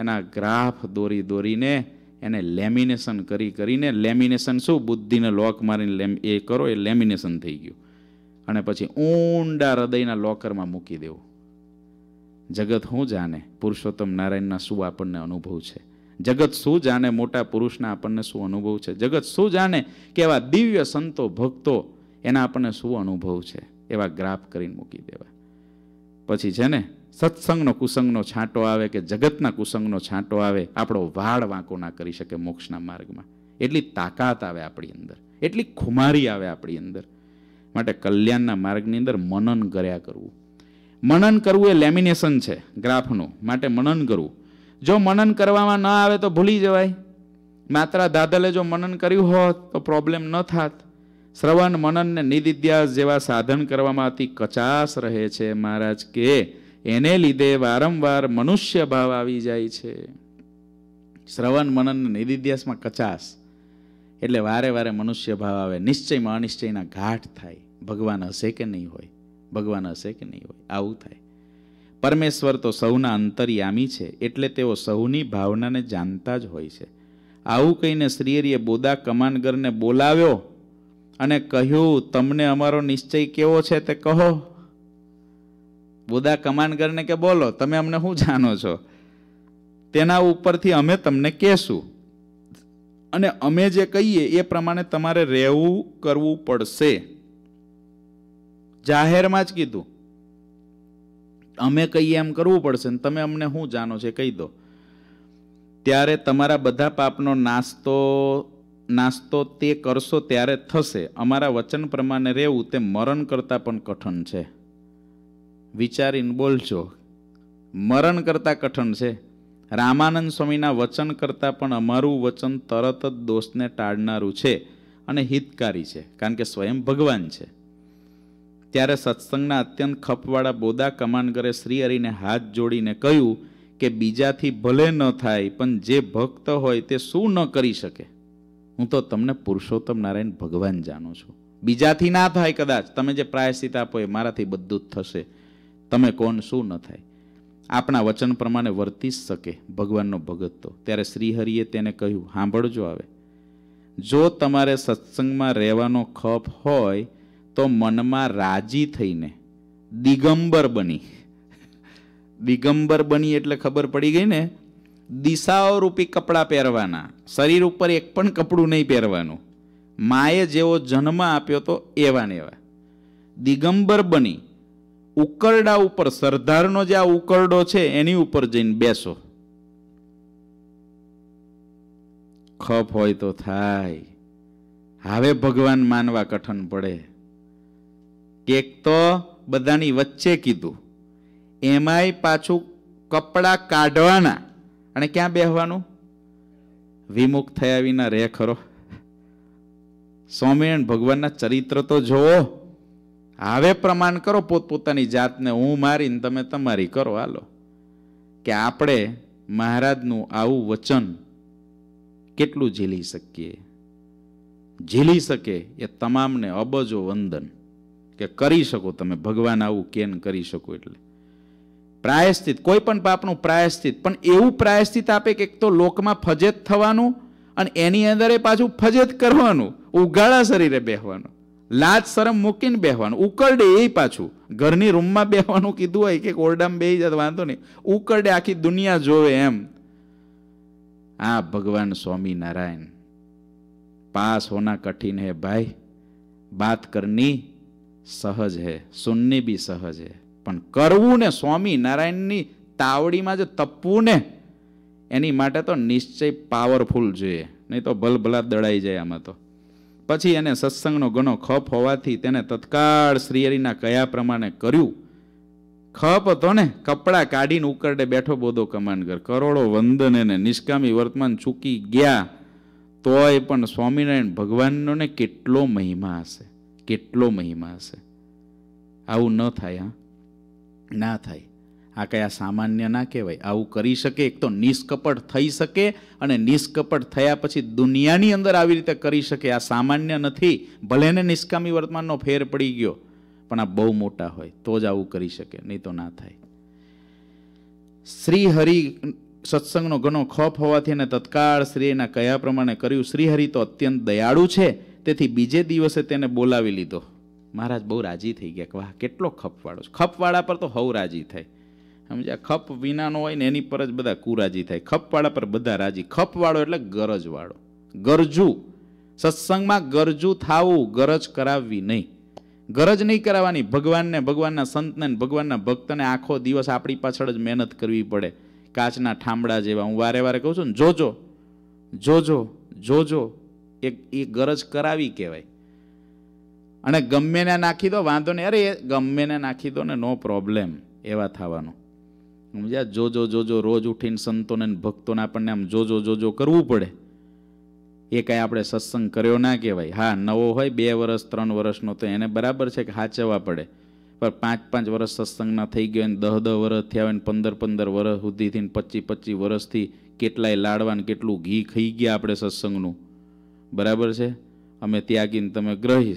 એના ગ્રાફ દોરી દોરીને એને લેમિનેશન કરી કરીને લેમિનેશન શું બુદ્ધિને લોક મારીને લેમ એ કરો એ લેમિનેશન થઈ ગયું અને પછી ઊંડા હૃદયના લોકરમાં મૂકી દેવું જગત શું જાણે પુરુષોત્તમ નારાયણના શું આપણને અનુભવ છે જગત શું જાણે મોટા પુરુષના આપણને શું અનુભવ છે જગત શું જાણે કે એવા દિવ્ય સંતો ભક્તો એના આપણને શું અનુભવ છે એવા ગ્રાફ કરીને મૂકી દેવા પછી છે ને સત્સંગનો કુસંગનો છાંટો આવે કે જગતના કુસંગનો છાંટો આવે આપણો વાળ વાંકો ના કરી શકે મોક્ષના માર્ગમાં એટલી તાકાત આવે આપણી અંદર એટલી ખુમારી આવે આપણી અંદર માટે કલ્યાણના માર્ગની અંદર મનન કર્યા કરવું મનન કરવું એ લેમિનેશન છે ગ્રાફનું માટે મનન કરવું જો મનન કરવામાં ન આવે તો ભૂલી જવાય માત્ર દાદલે જો મનન કર્યું હોત તો પ્રોબ્લેમ ન થાત શ્રવણ મનન ને નિદિધ્યાસ જેવા સાધન કરવામાં અતિ કચાસ રહે છે મહારાજ કે એને લીધે વારંવાર મનુષ્ય ભાવ આવી જાય છે શ્રવણ મનન નિદિધ્યાસમાં કચાસ એટલે વારે વારે મનુષ્ય ભાવ આવે નિશ્ચયમાં અનિશ્ચયના ઘાટ થાય ભગવાન હશે કે નહીં હોય ભગવાન હશે કે નહીં હોય આવું થાય પરમેશ્વર તો સૌના અંતર્યામી છે એટલે તેઓ સૌની ભાવનાને જાણતા જ હોય છે આવું કહીને શ્રીહરિએ બોદા કમાનગરને બોલાવ્યો અને કહ્યું તમને અમારો નિશ્ચય કેવો છે તે કહો બોદા કમાનગરને કે બોલો તમે અમને શું જાણો છો તેના ઉપરથી અમે તમને કહેશું અને અમે જે કહીએ એ પ્રમાણે તમારે રહેવું કરવું પડશે જાહેરમાં જ કીધું અમે કહીએ એમ કરવું પડશે ને તમે અમને શું જાણો છે કહી દો ત્યારે તમારા બધા પાપનો નાસ્તો નાસ્તો તે કરશો ત્યારે થશે અમારા વચન પ્રમાણે રહેવું તે મરણ કરતાં પણ કઠણ છે વિચારીને બોલજો મરણ કરતાં કઠણ છે રામાનંદ સ્વામીના વચન કરતાં પણ અમારું વચન તરત જ દોષને ટાળનારું છે અને હિતકારી છે કારણ કે સ્વયં ભગવાન છે ત્યારે સત્સંગના અત્યંત ખપવાળા બોદા કમાનગરે શ્રીહરિને હાથ જોડીને કહ્યું કે બીજાથી ભલે ન થાય પણ જે ભક્ત હોય તે શું ન કરી શકે હું તો તમને પુરુષોત્તમ નારાયણ ભગવાન જાણું છું બીજાથી ના થાય કદાચ તમે જે પ્રાયશ્ચિત આપો એ મારાથી બધું જ થશે તમે કોણ શું ન થાય આપણા વચન પ્રમાણે વર્તી જ શકે ભગવાનનો ભગત તો ત્યારે શ્રીહરિએ તેને કહ્યું સાંભળજો આવે જો તમારે સત્સંગમાં રહેવાનો ખપ હોય તો મનમાં રાજી થઈને દિગંબર બની દિગંબર બની એટલે ખબર પડી ગઈ ને દિશાઓ રૂપી કપડાં પહેરવાના શરીર ઉપર એક પણ કપડું નહીં પહેરવાનું માએ જેવો જન્મ આપ્યો તો એવા ને એવા દિગંબર બની ઉકરડા ઉપર સરદારનો જે આ ઉકરડો છે એની ઉપર જઈને બેસો ખપ હોય તો થાય હવે ભગવાન માનવા કઠન પડે કેક તો બધાની વચ્ચે કીધું એમાંય પાછું કપડાં કાઢવાના અને ક્યાં બેહવાનું વિમુખ થયા વિના રહે ખરો સ્વામિનારાયણ ભગવાનના ચરિત્ર તો જોવો હવે પ્રમાણ કરો પોતપોતાની જાતને હું મારીને તમે તમારી કરો હાલો કે આપણે મહારાજનું આવું વચન કેટલું ઝીલી શકીએ ઝીલી શકે એ તમામને અબજો વંદન કે કરી શકો તમે ભગવાન આવું કેન કરી શકો એટલે પ્રાયશ્ચિત કોઈ પણ પાપનું પ્રાયશ્ચિત પણ એવું પ્રાયશ્ચિત આપે કે એક તો લોકમાં ફજેત થવાનું અને એની અંદર એ પાછું ફજેત કરવાનું ઉગાળા શરીરે બેહવાનું લાજ શરમ મૂકીને બેહવાનું ઉકરડે એ પાછું ઘરની રૂમમાં બેહવાનું કીધું હોય કે ઓરડામાં બેહી જાય વાંધો નહીં ઉકરડે આખી દુનિયા જોવે એમ આ ભગવાન સ્વામિનારાયણ પાસ હોના કઠિન હે ભાઈ બાત કરની સહજ હે સુનની બી સહજ હે પણ કરવું ને સ્વામી નારાયણની તાવડીમાં જે તપવું ને એની માટે તો નિશ્ચય પાવરફુલ જોઈએ નહીં તો ભલભલા દળાઈ જાય આમાં તો પછી એને સત્સંગનો ઘણો ખપ હોવાથી તેને તત્કાળ શ્રીયરીના કયા પ્રમાણે કર્યું ખપ હતો ને કપડાં કાઢીને ઉકરડે બેઠો બોધો કમાનગર કરોડો વંદન એને નિષ્કામી વર્તમાન ચૂકી ગયા તોય પણ સ્વામિનારાયણ ભગવાનનો ને કેટલો મહિમા હશે કેટલો મહિમા હશે આવું ન થાય હા ના થાય આ કયા સામાન્ય ના કહેવાય આવું કરી શકે એક તો નિષ્કપટ થઈ શકે અને નિષ્કપટ થયા પછી દુનિયાની અંદર આવી રીતે કરી શકે આ સામાન્ય નથી ભલે ને નિષ્કામી વર્તમાનનો ફેર પડી ગયો પણ આ બહુ મોટા હોય તો જ આવું કરી શકે નહીં તો ના થાય શ્રીહરિ સત્સંગનો ઘણો ખપ હોવાથી અને તત્કાળ શ્રીના કયા પ્રમાણે કર્યું શ્રીહરિ તો અત્યંત દયાળુ છે તેથી બીજે દિવસે તેને બોલાવી લીધો મહારાજ બહુ રાજી થઈ ગયા કે વાહ કેટલો ખપવાળો છે ખપવાળા પર તો હવ રાજી થાય સમજ્યા ખપ વિનાનો હોય ને એની પર જ બધા કુરાજી થાય ખપવાળા પર બધા રાજી ખપવાળો એટલે ગરજવાળો ગરજુ સત્સંગમાં ગરજુ થાવું ગરજ કરાવવી નહીં ગરજ નહીં કરાવવાની ભગવાનને ભગવાનના સંતને ભગવાનના ભક્તને આખો દિવસ આપણી પાછળ જ મહેનત કરવી પડે કાચના ઠામડા જેવા હું વારે વારે કહું છું ને જોજો જોજો જોજો એ એ ગરજ કરાવી કહેવાય અને ગમે ને નાખી દો વાંધો નહીં અરે ગમે ને નાખી દો ને નો પ્રોબ્લેમ એવા થવાનો સમજ્યા જોજો જોજો રોજ ઉઠીને સંતોને ભક્તોને આપણને આમ જોજો જોજો કરવું પડે એ કાંઈ આપણે સત્સંગ કર્યો ના કહેવાય હા નવો હોય બે વર્ષ ત્રણ વર્ષનો તો એને બરાબર છે કે હાચવવા પડે પણ પાંચ પાંચ વર્ષ સત્સંગના થઈ ગયો ને દહ દહ વર્ષ થયા હોય ને પંદર પંદર વર્ષ સુધીથી પચીસ પચીસ વર્ષથી કેટલાય લાડવાને કેટલું ઘી ખાઈ ગયા આપણે સત્સંગનું બરાબર છે અમે ત્યાગીને તમે ગ્રહી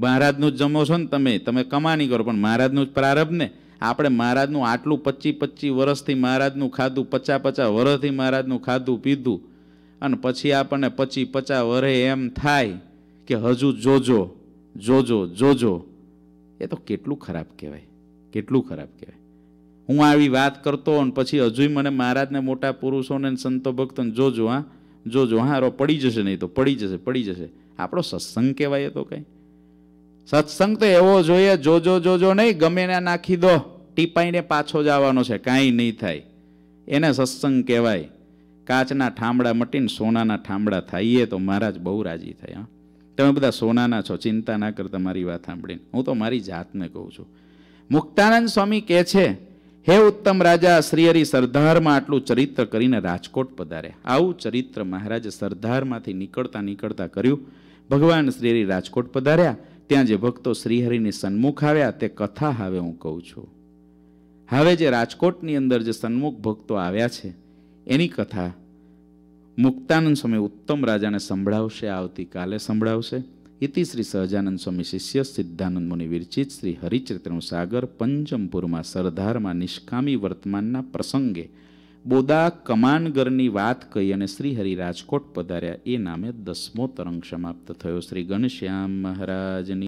મહારાજનું જ જમો છો ને તમે તમે કમાણી કરો પણ મહારાજનું જ પ્રારંભ ને આપણે મહારાજનું આટલું પચીસ પચીસ વર્ષથી મહારાજનું ખાધું પચાસ પચાસ વર્ષથી મહારાજનું ખાધું પીધું અને પછી આપણને પચીસ પચાસ વરે એમ થાય કે હજુ જોજો જોજો જોજો એ તો કેટલું ખરાબ કહેવાય કેટલું ખરાબ કહેવાય હું આવી વાત કરતો અને પછી હજુય મને મહારાજને મોટા પુરુષોને સંતો ભક્તોને જોજો હા જો હારો પડી જશે નહીં તો પડી જશે પડી જશે આપણો સત્સંગ કહેવાય તો કંઈ સત્સંગ તો એવો જોઈએ જોજો જોજો નહીં ગમે ને નાખી દો ટીપાઈને પાછો જવાનો છે કાંઈ નહીં થાય એને સત્સંગ કહેવાય કાચના ઠામડા મટીને સોનાના ઠામડા થઈએ તો મહારાજ બહુ રાજી થાય થયા તમે બધા સોનાના છો ચિંતા ના કરતા મારી વાત સાંભળીને હું તો મારી જાતને કહું છું મુક્તાનંદ સ્વામી કહે છે હે ઉત્તમ રાજા શ્રીહરી સરદારમાં આટલું ચરિત્ર કરીને રાજકોટ પધાર્યા આવું ચરિત્ર મહારાજે સરદારમાંથી નીકળતા નીકળતા કર્યું ભગવાન શ્રીહરી રાજકોટ પધાર્યા ત્યાં જે ભક્તો શ્રીહરિની સન્મુખ આવ્યા તે કથા હવે હું કહું છું હવે જે રાજકોટની અંદર જે સન્મુખ ભક્તો આવ્યા છે એની કથા મુક્તાનંદ સ્વામી ઉત્તમ રાજાને સંભળાવશે આવતીકાલે સંભળાવશે ઇતિ શ્રી સહજાનંદ સ્વામી શિષ્ય સિદ્ધાનંદ મુનિ વિરચિત શ્રી હરિચરિત્રનું સાગર પંચમપુરમાં સરદારમાં નિષ્કામી વર્તમાનના પ્રસંગે બોદા કમાનગરની વાત કહી અને શ્રી હરિ રાજકોટ પધાર્યા એ નામે દસમો તરંગ સમાપ્ત થયો શ્રી ગણશ્યામ મહારાજની